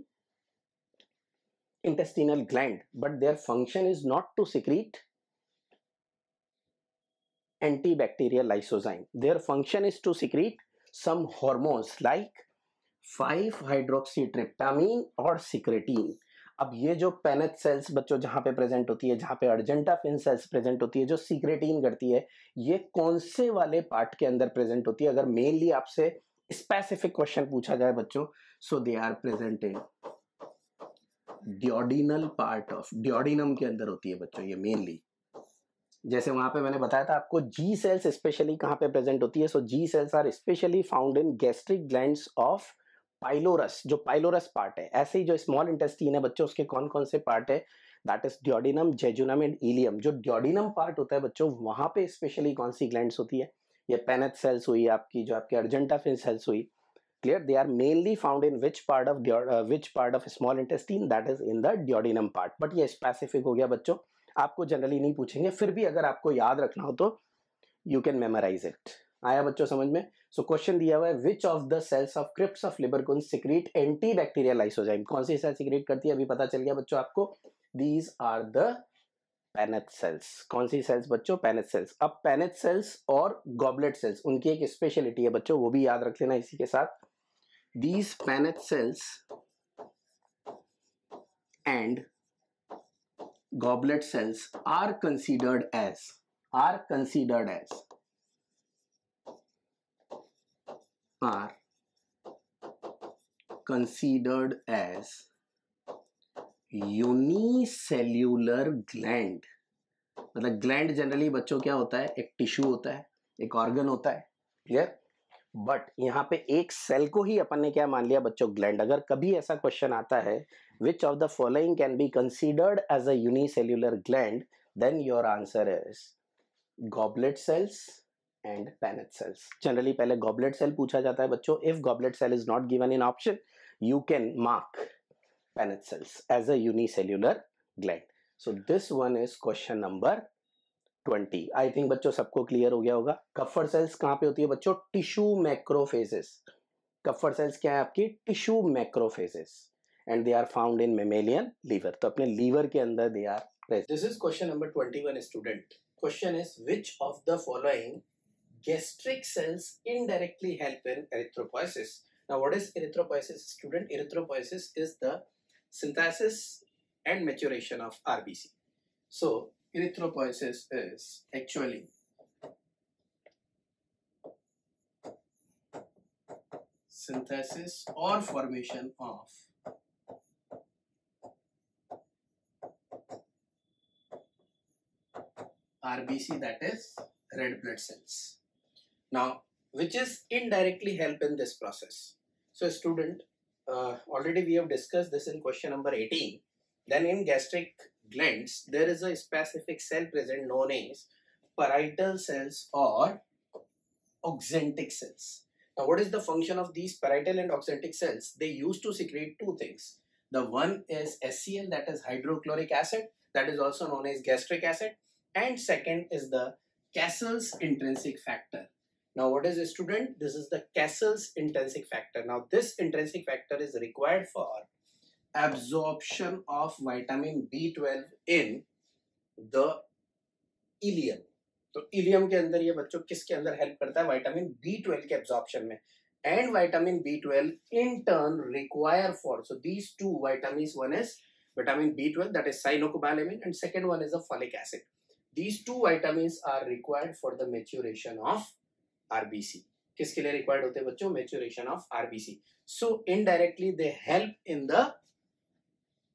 intestinal gland but their function is not to secrete antibacterial lysozyme their function is to secrete some hormones like 5 hydroxytryptamine or secretine अब ये जो पेनेथ sales बच्चों जहाँ पे present होती है जहाँ पे अर्जेंटाफिन सेल्स प्रेजेंट होती है जो सिक्रेटीन करती है ये कौन से वाले पार्ट के अंदर प्रेजेंट होती है अगर मेनली आपसे स्पेसिफिक क्वेश्चन पूछा जाए बच्चों so they are present in duodenal part of duodenum के अंदर होती है बच्चों ये मेनली जैसे वहां पे मैंने बताया था आपको जी सेल्स स्पेशली कहाँ पे प्रेजेंट होती है so G cells are specially found in gastric glands of pylorus जो पाइलोरस पार्ट है ऐसे ही जो स्मॉल इंटेस्टीन है बच्चों उसके कौन कौन से पार्ट है that is duodenum jejunum and ileum जो ड्योडिनम पार्ट होता है बच्चों वहां पे स्पेशली कौन सी ग्लैंड होती है ये पेनेथ सेल्स हुई आपकी जो आपकी अर्जेंटा फिन सेल्स हुई clear they are mainly found in which part of uh, which part of small intestine that is in the duodenum part but ये specific हो गया बच्चों आपको generally नहीं पूछेंगे फिर भी अगर आपको याद रखना हो तो you can memorize it आया बच्चों समझ में सो so, क्वेश्चन दिया हुआ है which of the cells of crypts of Lieberkühn secrete anti lysozyme kaun कौन सी secrete karti करती है अभी पता चल गया बच्चों आपको दीज आर पैनेट सेल्स कौन सी सेल्स बच्चों पैनेट सेल्स अब पैनेट सेल्स और गॉबलेट सेल्स उनकी एक स्पेशलिटी है बच्चों वो भी याद रख लेना इसी के साथ these planet cells and goblet cells are considered as are considered as are considered as unicellular gland मतलब ग्लैंड जनरली बच्चों क्या होता है एक टिश्यू होता है एक ऑर्गन होता है क्लियर बट यहाँ पे एक सेल को ही अपन ने क्या मान लिया बच्चों ग्लैंड अगर कभी ऐसा क्वेश्चन आता है which of the following can be considered as a unicellular gland then your answer is goblet cells and Paneth cells generally पहले गॉबलेट सेल पूछा जाता है बच्चों if goblet cell is not given in option you can mark Paneth cells as a unicellular gland so this one is question number twenty I think बच्चों सबको clear हो गया होगा कफर सेल्स कहाँ पे होती है बच्चों टिश्यू मैक्रोफेजेस कफर सेल्स क्या है आपकी tissue macrophages and they are found in mammalian liver तो अपने लीवर के अंदर they are this is question number twenty one student question is which of the following gastric cells indirectly help in erythropoiesis. Now, what is erythropoiesis, student? Erythropoiesis is the synthesis and maturation of RBC. So, erythropoiesis is actually synthesis or formation of RBC that is red blood cells. Now which is indirectly help in this process. So student uh, already we have discussed this in question number 18. Then in gastric glands, there is a specific cell present known as parietal cells or oxyntic cells. Now, what is the function of these parietal and oxyntic cells? They used to secrete two things. The one is HCl, that is hydrochloric acid, that is also known as gastric acid. And second is the Castle's intrinsic factor. Now, what is a student? This is the Castle's intrinsic factor. Now, this intrinsic factor is required for absorption of vitamin B12 in the ileum तो ileum के अंदर ये बच्चों किसके अंदर help करता है vitamin B twelve के एब्जॉर्प्शन में and vitamin B12 in turn require for. So these two vitamins, one is vitamin B12 that is cyanocobalamin and second one is the folic acid. These two vitamins are required for the maturation of RBC. किसके लिए required होते हैं बच्चों maturation of RBC. So indirectly they help in the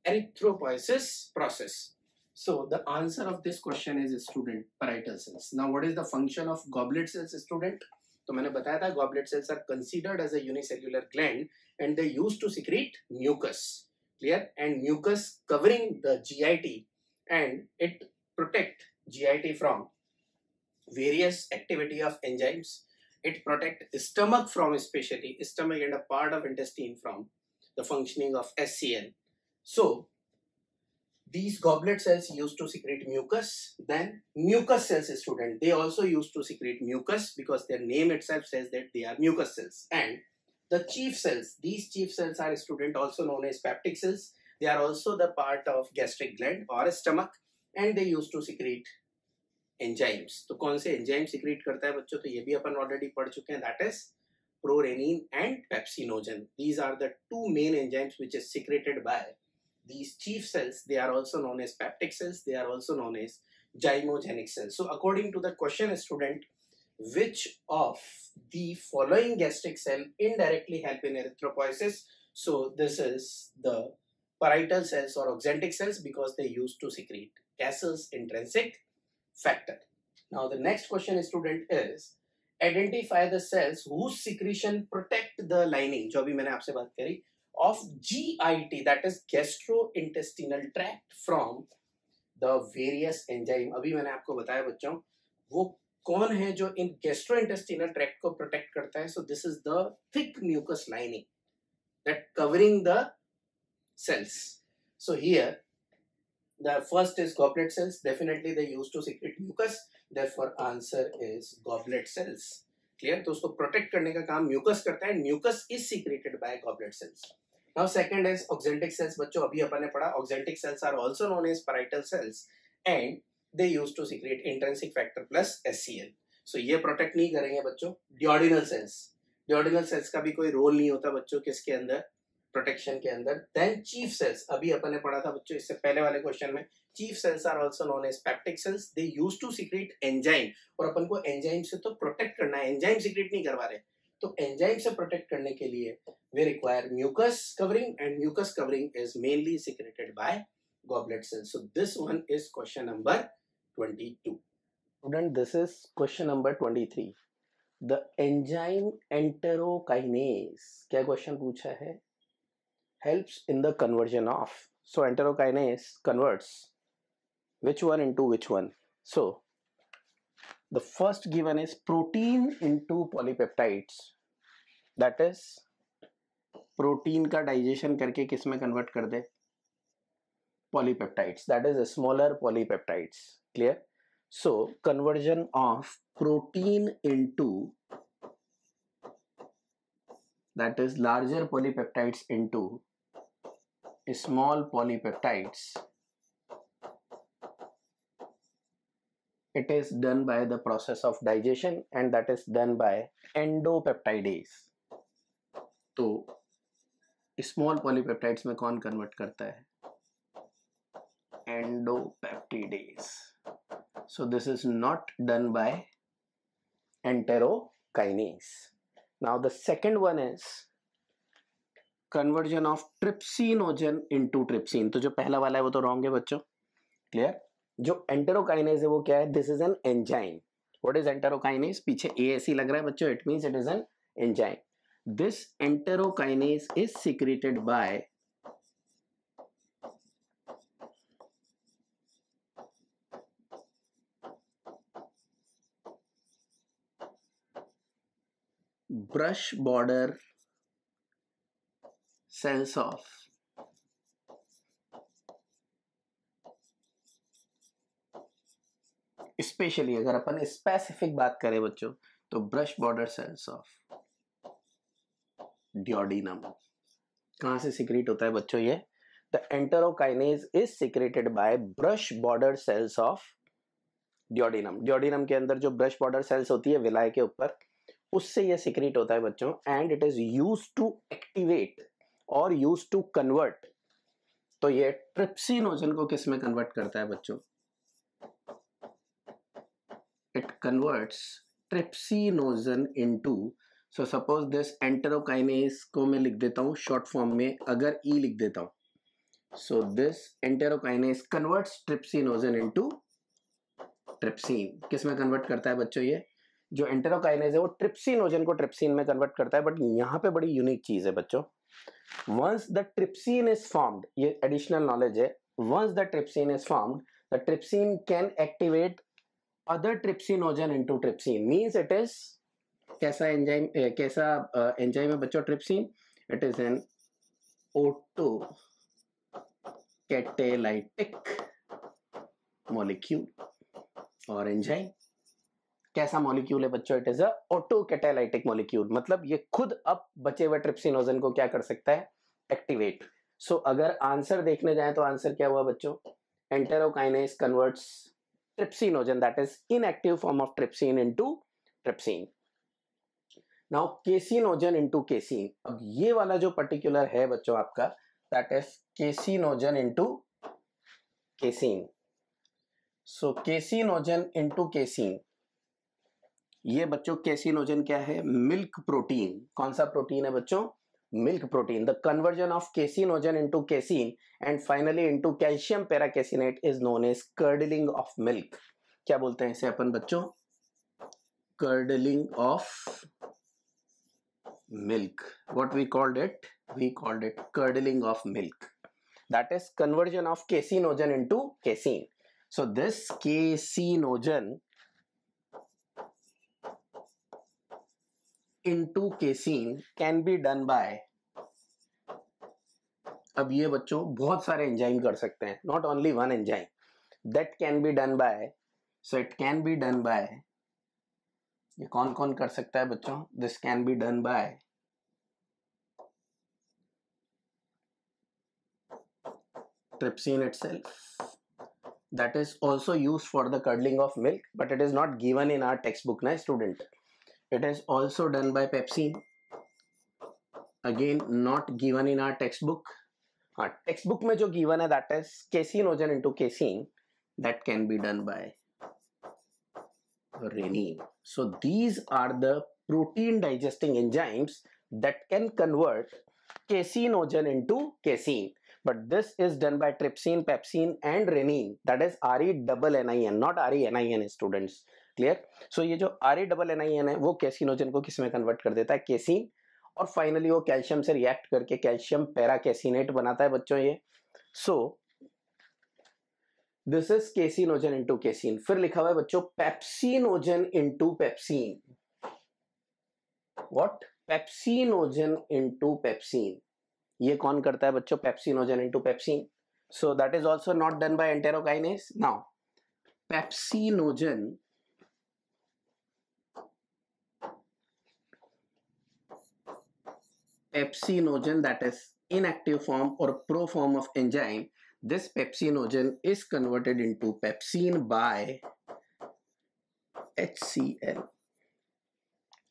erythropoiesis process? So the answer of this question is student parietal cells. Now what is the function of goblet cells student? तो मैंने बताया था goblet cells are considered as a unicellular gland and they used to secrete mucus. Clear and mucus covering the GIT and it protect GIT from various activity of enzymes. It protect stomach from especially stomach and a part of intestine from the functioning of SCL. So these goblet cells used to secrete mucus. Then mucus cells student, they also used to secrete mucus because their name itself says that they are mucus cells. And the chief cells, these chief cells are student also known as peptic cells. They are also the part of gastric gland or stomach and they used to secrete enzymes. So, कौन से enzyme secrete करता है बच्चों तो ये भी अपन already पढ़ चुके हैं that is prorennin and pepsinogen these are the two main enzymes which is these chief cells, they are also known as peptic cells, they are also known as gymogenic cells. So according to the question student, which of the following gastric cell indirectly help in erythropoiesis? So this is the parietal cells or oxyntic cells because they used to secrete gases intrinsic factor. Now the next question student is identify the cells whose secretion protect the lining जो अभी मैंने आपसे बात of GIT that is gastrointestinal tract from the various enzyme अभी मैंने आपको बताया बच्चों वो कौन है जो इन gastrointestinal tract को protect करता है so this is the thick mucus lining that covering the cells so here the first is goblet cells definitely they used to secrete mucus therefore answer is goblet cells clear तो उसको protect करने का काम mucus करता है Mucus is secreted by goblet cells. Now second is oxyntic cells बच्चों अभी अपन ने पढ़ा oxyntic cells are also known as parietal cells and they use to secrete intrinsic factor plus HCl so ये प्रोटेक्ट नहीं करेंगे बच्चों डिओडिनल सेल्स डिओडिनल सेल्स का भी कोई रोल नहीं होता बच्चों किसके अंदर प्रोटेक्शन के अंदर देन चीफ सेल्स अभी अपन ने पढ़ा था बच्चों इससे पहले वाले क्वेश्चन में chief cells are also known as peptic cells they use to secrete enzyme और अपन को एंजाइम से तो प्रोटेक्ट करना है एंजाइम सीक्रेट नहीं करवा रहे तो एंजाइम से प्रोटेक्ट करने के लिए we require mucus covering and mucus covering is mainly secreted by goblet cells so this one is question number 22 student this is question number 23 the enzyme enterokinase क्या question पूछा है helps in the conversion of so enterokinase converts which one into which one so the first given is protein into polypeptides that is protein का digestion करके किस में convert कर दे polypeptides that is smaller polypeptides clear so conversion of protein into that is larger polypeptides into small polypeptides it is done by the process of digestion and that is done by endopeptidase तो small polypeptides में कौन convert करता है endopeptidase so this is not done by enterokinase now the second one is conversion of trypsinogen into trypsin तो जो पहला वाला है वो तो रॉन्ग है बच्चों क्लियर जो एंटेरोकाइनेस है वो क्या है this is an enzyme what is enterokinase पीछे एएसी लग रहा है बच्चों it means it is an enzyme This enterokinase is secreted by brush border cells of specially अगर अपन स्पेसिफिक बात करें बच्चों तो brush border cells of duodenum कहाँ से सिक्रेट होता है बच्चों ये the enterokinase is secreted by brush border cells of duodenum duodenum के अंदर जो ब्रश बॉर्डर सेल्स होती है विलाय के ऊपर उससे ये सिक्रेट होता है बच्चों and it is use to activate और यूज टू कन्वर्ट तो ये ट्रिप्सिनोजन को किस में कन्वर्ट करता है बच्चों it converts trypsinogen into so suppose this enterokinase को मैं लिख देता हूँ शॉर्ट फॉर्म में अगर ई e लिख देता हूँ so this enterokinase converts trypsinogen into trypsin किस में कन्वर्ट करता है बच्चों ये जो एंटेरोकाइनेस है वो ट्रिप्सिनोजन को ट्रिप्सिन में कन्वर्ट करता है बट यहाँ पे बड़ी यूनिक चीज़ है बच्चों once the trypsin is formed ye additional knowledge hai once the trypsin is formed the trypsin can activate other trypsinogen into trypsin means it is कैसा एंजाइम कैसा एंजाइम है बच्चों trypsin it is an autocatalytic molecule और enzyme कैसा molecule है बच्चों it is autocatalytic molecule मतलब ये खुद अब बचे हुए ट्रिप्सिनोजन को क्या कर सकता है एक्टिवेट सो so, अगर आंसर देखने जाए तो आंसर क्या हुआ बच्चों enterokinase converts trypsinogen that is inactive form of trypsin into trypsin now caseinogen into casein अब ये वाला जो पर्टिकुलर है बच्चों आपका that is caseinogen into casein so caseinogen into casein ये बच्चों केसिनोजन क्या है मिल्क प्रोटीन कौन सा प्रोटीन है बच्चों milk protein the conversion of caseinogen into casein and finally into calcium paracaseinate is known as curdling of milk क्या बोलते हैं इसे अपन बच्चों curdling of milk what we called it we called it curdling of milk that is conversion of caseinogen into casein so this caseinogen into casein can be done by अब ये बच्चों बहुत सारे एंजाइम कर सकते हैं not only one enzyme that can be done by so it can be done by ये कौन कौन कर सकता है बच्चों this can be done by trypsin itself that is also use for the curdling of milk but it is not given in our text book ना student it is also done by pepsin again not given in our text book हाँ text book में जो given है that is caseinogen into casein that can be done by rennin So these are the protein digesting enzymes that can convert caseinogen into casein. But this is done by trypsin, pepsin and renin. That is RE double NIN, not RE NIN students. Clear so so, ये जो R E double N I N है वो caseinogen को किस में convert कर देता है कैसीन और फाइनली वो कैल्शियम से रिएक्ट करके कैल्शियम पैरा कैसिनेट बनाता है बच्चों ये so this is caseinogen into casein फिर लिखा हुआ है बच्चों pepsinogen into pepsin what pepsinogen into pepsin ये कौन करता है बच्चों pepsinogen into pepsin so that is also not done by enterokinase now pepsinogen pepsinogen that is inactive form और pro form of enzyme this pepsinogen is converted into pepsin by HCl.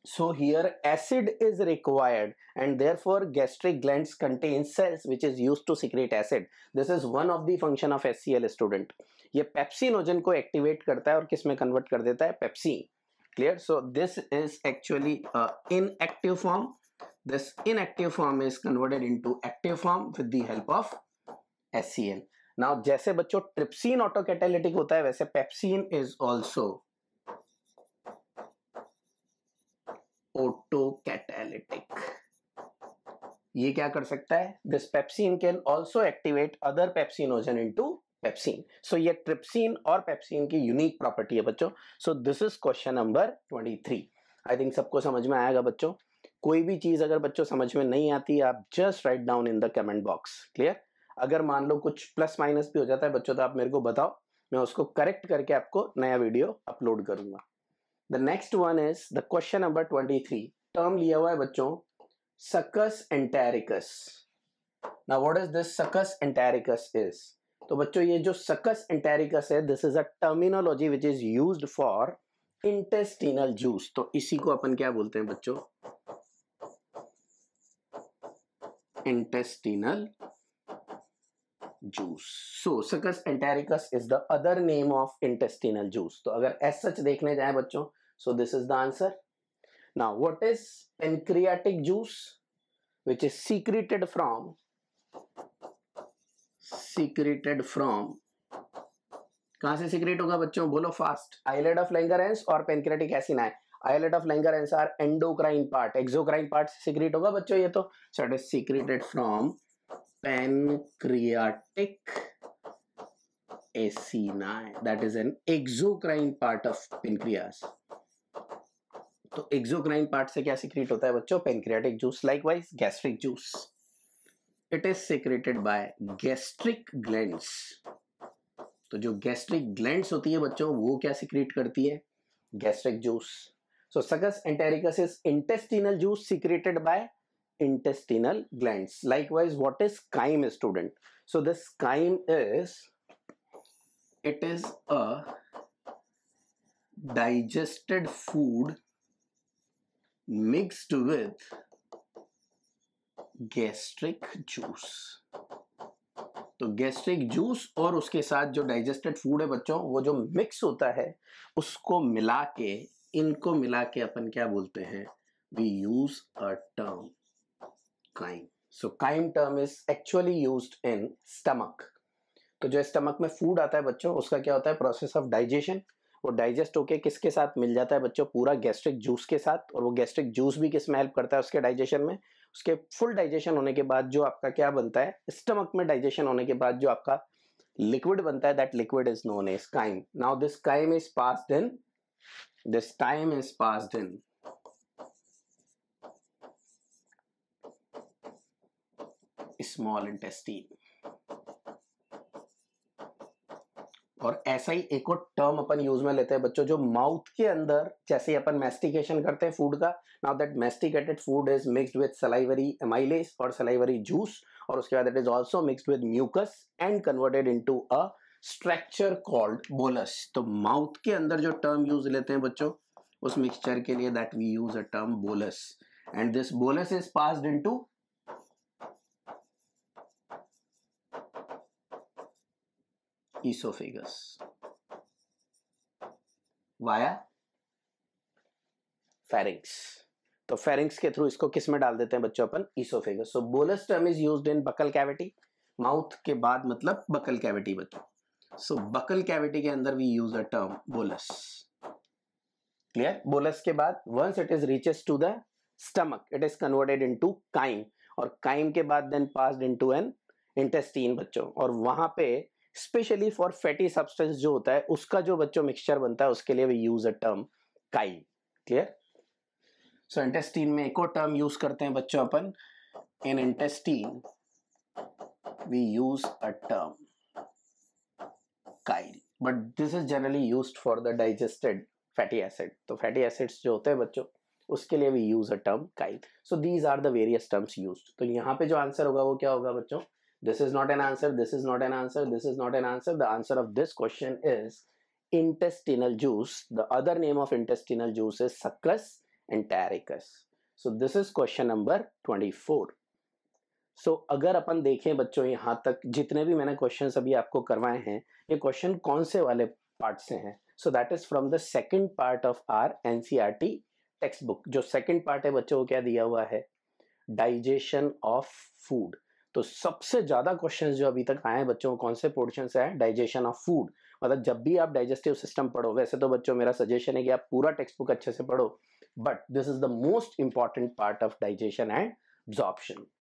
So here acid is required and therefore gastric glands contain cells which is used to secrete acid. This is one of the function of HCl student. ये pepsinogen को activate करता है और किसमें convert कर देता है pepsin clear so this is actually inactive form. this inactive form is converted into active form with the help of एस सी नाउ जैसे बच्चों ट्रिप्सिन ऑटो कैटेलिटिक होता है वैसे pepsin is also autocatalytic ये क्या कर सकता है this pepsin can also activate other pepsinogen into pepsin so ये ट्रिप्सिन और पेप्सिन की यूनिक प्रॉपर्टी है बच्चों so this is question number twenty three I think सबको समझ में आएगा बच्चों कोई भी चीज अगर बच्चों समझ में नहीं आती आप just write down in the comment box clear अगर मान लो कुछ प्लस माइनस भी हो जाता है बच्चों तो आप मेरे को बताओ मैं उसको करेक्ट करके आपको नया वीडियो अपलोड करूंगा the next one is the question number twenty three term लिया हुआ है बच्चों सकस एंटेरिकस ना what is this succus entericus is तो बच्चों ये जो सकस एंटेरिकस है this is a terminology which is use for intestinal juice तो इसी को अपन क्या बोलते हैं बच्चों intestinal juice. So succus entericus is the other name of intestinal juice. तो अगर as such देखने जाए बच्चों so this is the answer. Now what is pancreatic juice which is secreted from secreted from कहाँ से सीक्रेट होगा बच्चों बोलो फास्ट आइलेट ऑफ लेंगरेंस और पेनक्रेटिक एसिना है islet of Langerhans or endocrine part exocrine part से सीक्रेट होगा बच्चों ये तो so it is secreted from pancreatic acini that is an exocrine part of pancreas तो एक्सोक्राइन पार्ट से क्या सिक्रेट होता है बच्चों pancreatic juice likewise gastric juice it is secreted by gastric glands तो जो गैस्ट्रिक ग्लैंड्स होती है बच्चों वो क्या सिक्रेट करती है gastric juice so succus entericus is intestinal juice secreted by intestinal glands. Likewise, what is chyme student? So this chyme is, it is a digested food mixed with gastric juice तो gastric juice और उसके साथ जो digested food है बच्चों वो जो mix होता है उसको मिला के इनको मिला के अपन क्या बोलते हैं we use a term chyme so chyme term is actually use in stomach तो जो स्टमक में फूड आता है बच्चों उसका क्या होता है प्रोसेस ऑफ डाइजेशन वो डाइजेस्ट होके किसके साथ मिल जाता है बच्चों पूरा गैस्ट्रिक जूस के साथ और वो गैस्ट्रिक जूस भी किस में हेल्प करता है उसके डाइजेशन में उसके फुल डाइजेशन होने के बाद जो आपका क्या बनता है स्टमक में डाइजेशन होने के बाद जो आपका लिक्विड बनता है that liquid is known as chyme now this chyme is passed in this time is passed in small intestine और ऐसा ही एक और टर्म अपन यूज में लेते हैं बच्चों जो माउथ के अंदर जैसे अपन मेस्टिकेशन करते हैं फूड का now that masticated food is mixed with salivary amylase और सलाइवरी जूस और उसके बाद it is also mixed with mucus and converted into a structure called bolus तो माउथ के अंदर जो टर्म यूज लेते हैं बच्चों उस मिक्सचर के लिए that we use a term bolus and this bolus is passed into esophagus via pharynx. तो फेरिंग्स के थ्रू इसको किस में डाल देते हैं बच्चों अपन oesophagus so bolus term is used in buccal cavity mouth के बाद मतलब बकल कैविटी बच्चों सो बकल कैविटी के अंदर we use a term bolus clear bolus के बाद once it is reaches to the stomach it is converted into chyme और chyme के बाद then passed into an intestine बच्चों और वहां पे स्पेशली फॉर फैटी सब्सटेंस जो होता है उसका जो बच्चों मिक्सचर बनता है उसके लिए वी यूज अ टर्म काई क्लियर सो इंटेस्टीन में एक और टर्म यूज करते हैं बच्चों अपन in intestine we use a term chyle but this is generally use for the digested fatty acid तो फैटी एसिड्स जो होते हैं बच्चों उसके लिए we use a term chyle so these are the various terms use तो यहाँ पे जो आंसर होगा वो क्या होगा बच्चों this is not an answer, this is not an answer, this is not an answer. The answer of this question is intestinal juice. The other name of intestinal juice is succus entericus So this is question number 24. So so, अगर अपन देखें बच्चों यहाँ तक जितने भी मैंने question अभी आपको करवाए हैं ये क्वेश्चन कौन से वाले पार्ट से हैं so that is from the second part of our an textbook जो सेकंड पार्ट है बच्चों को क्या दिया हुआ है डाइजेशन ऑफ फूड तो सबसे ज़्यादा क्वेश्चन जो अभी तक आए हैं बच्चों कौन से पोर्शन से है डाइजेशन ऑफ फूड मतलब जब भी आप डाइजेस्टिव सिस्टम पढ़ो वैसे तो बच्चों मेरा सजेशन है कि आप पूरा टेक्स्ट बुक अच्छे से पढ़ो but this is the most important part of digestion and absorption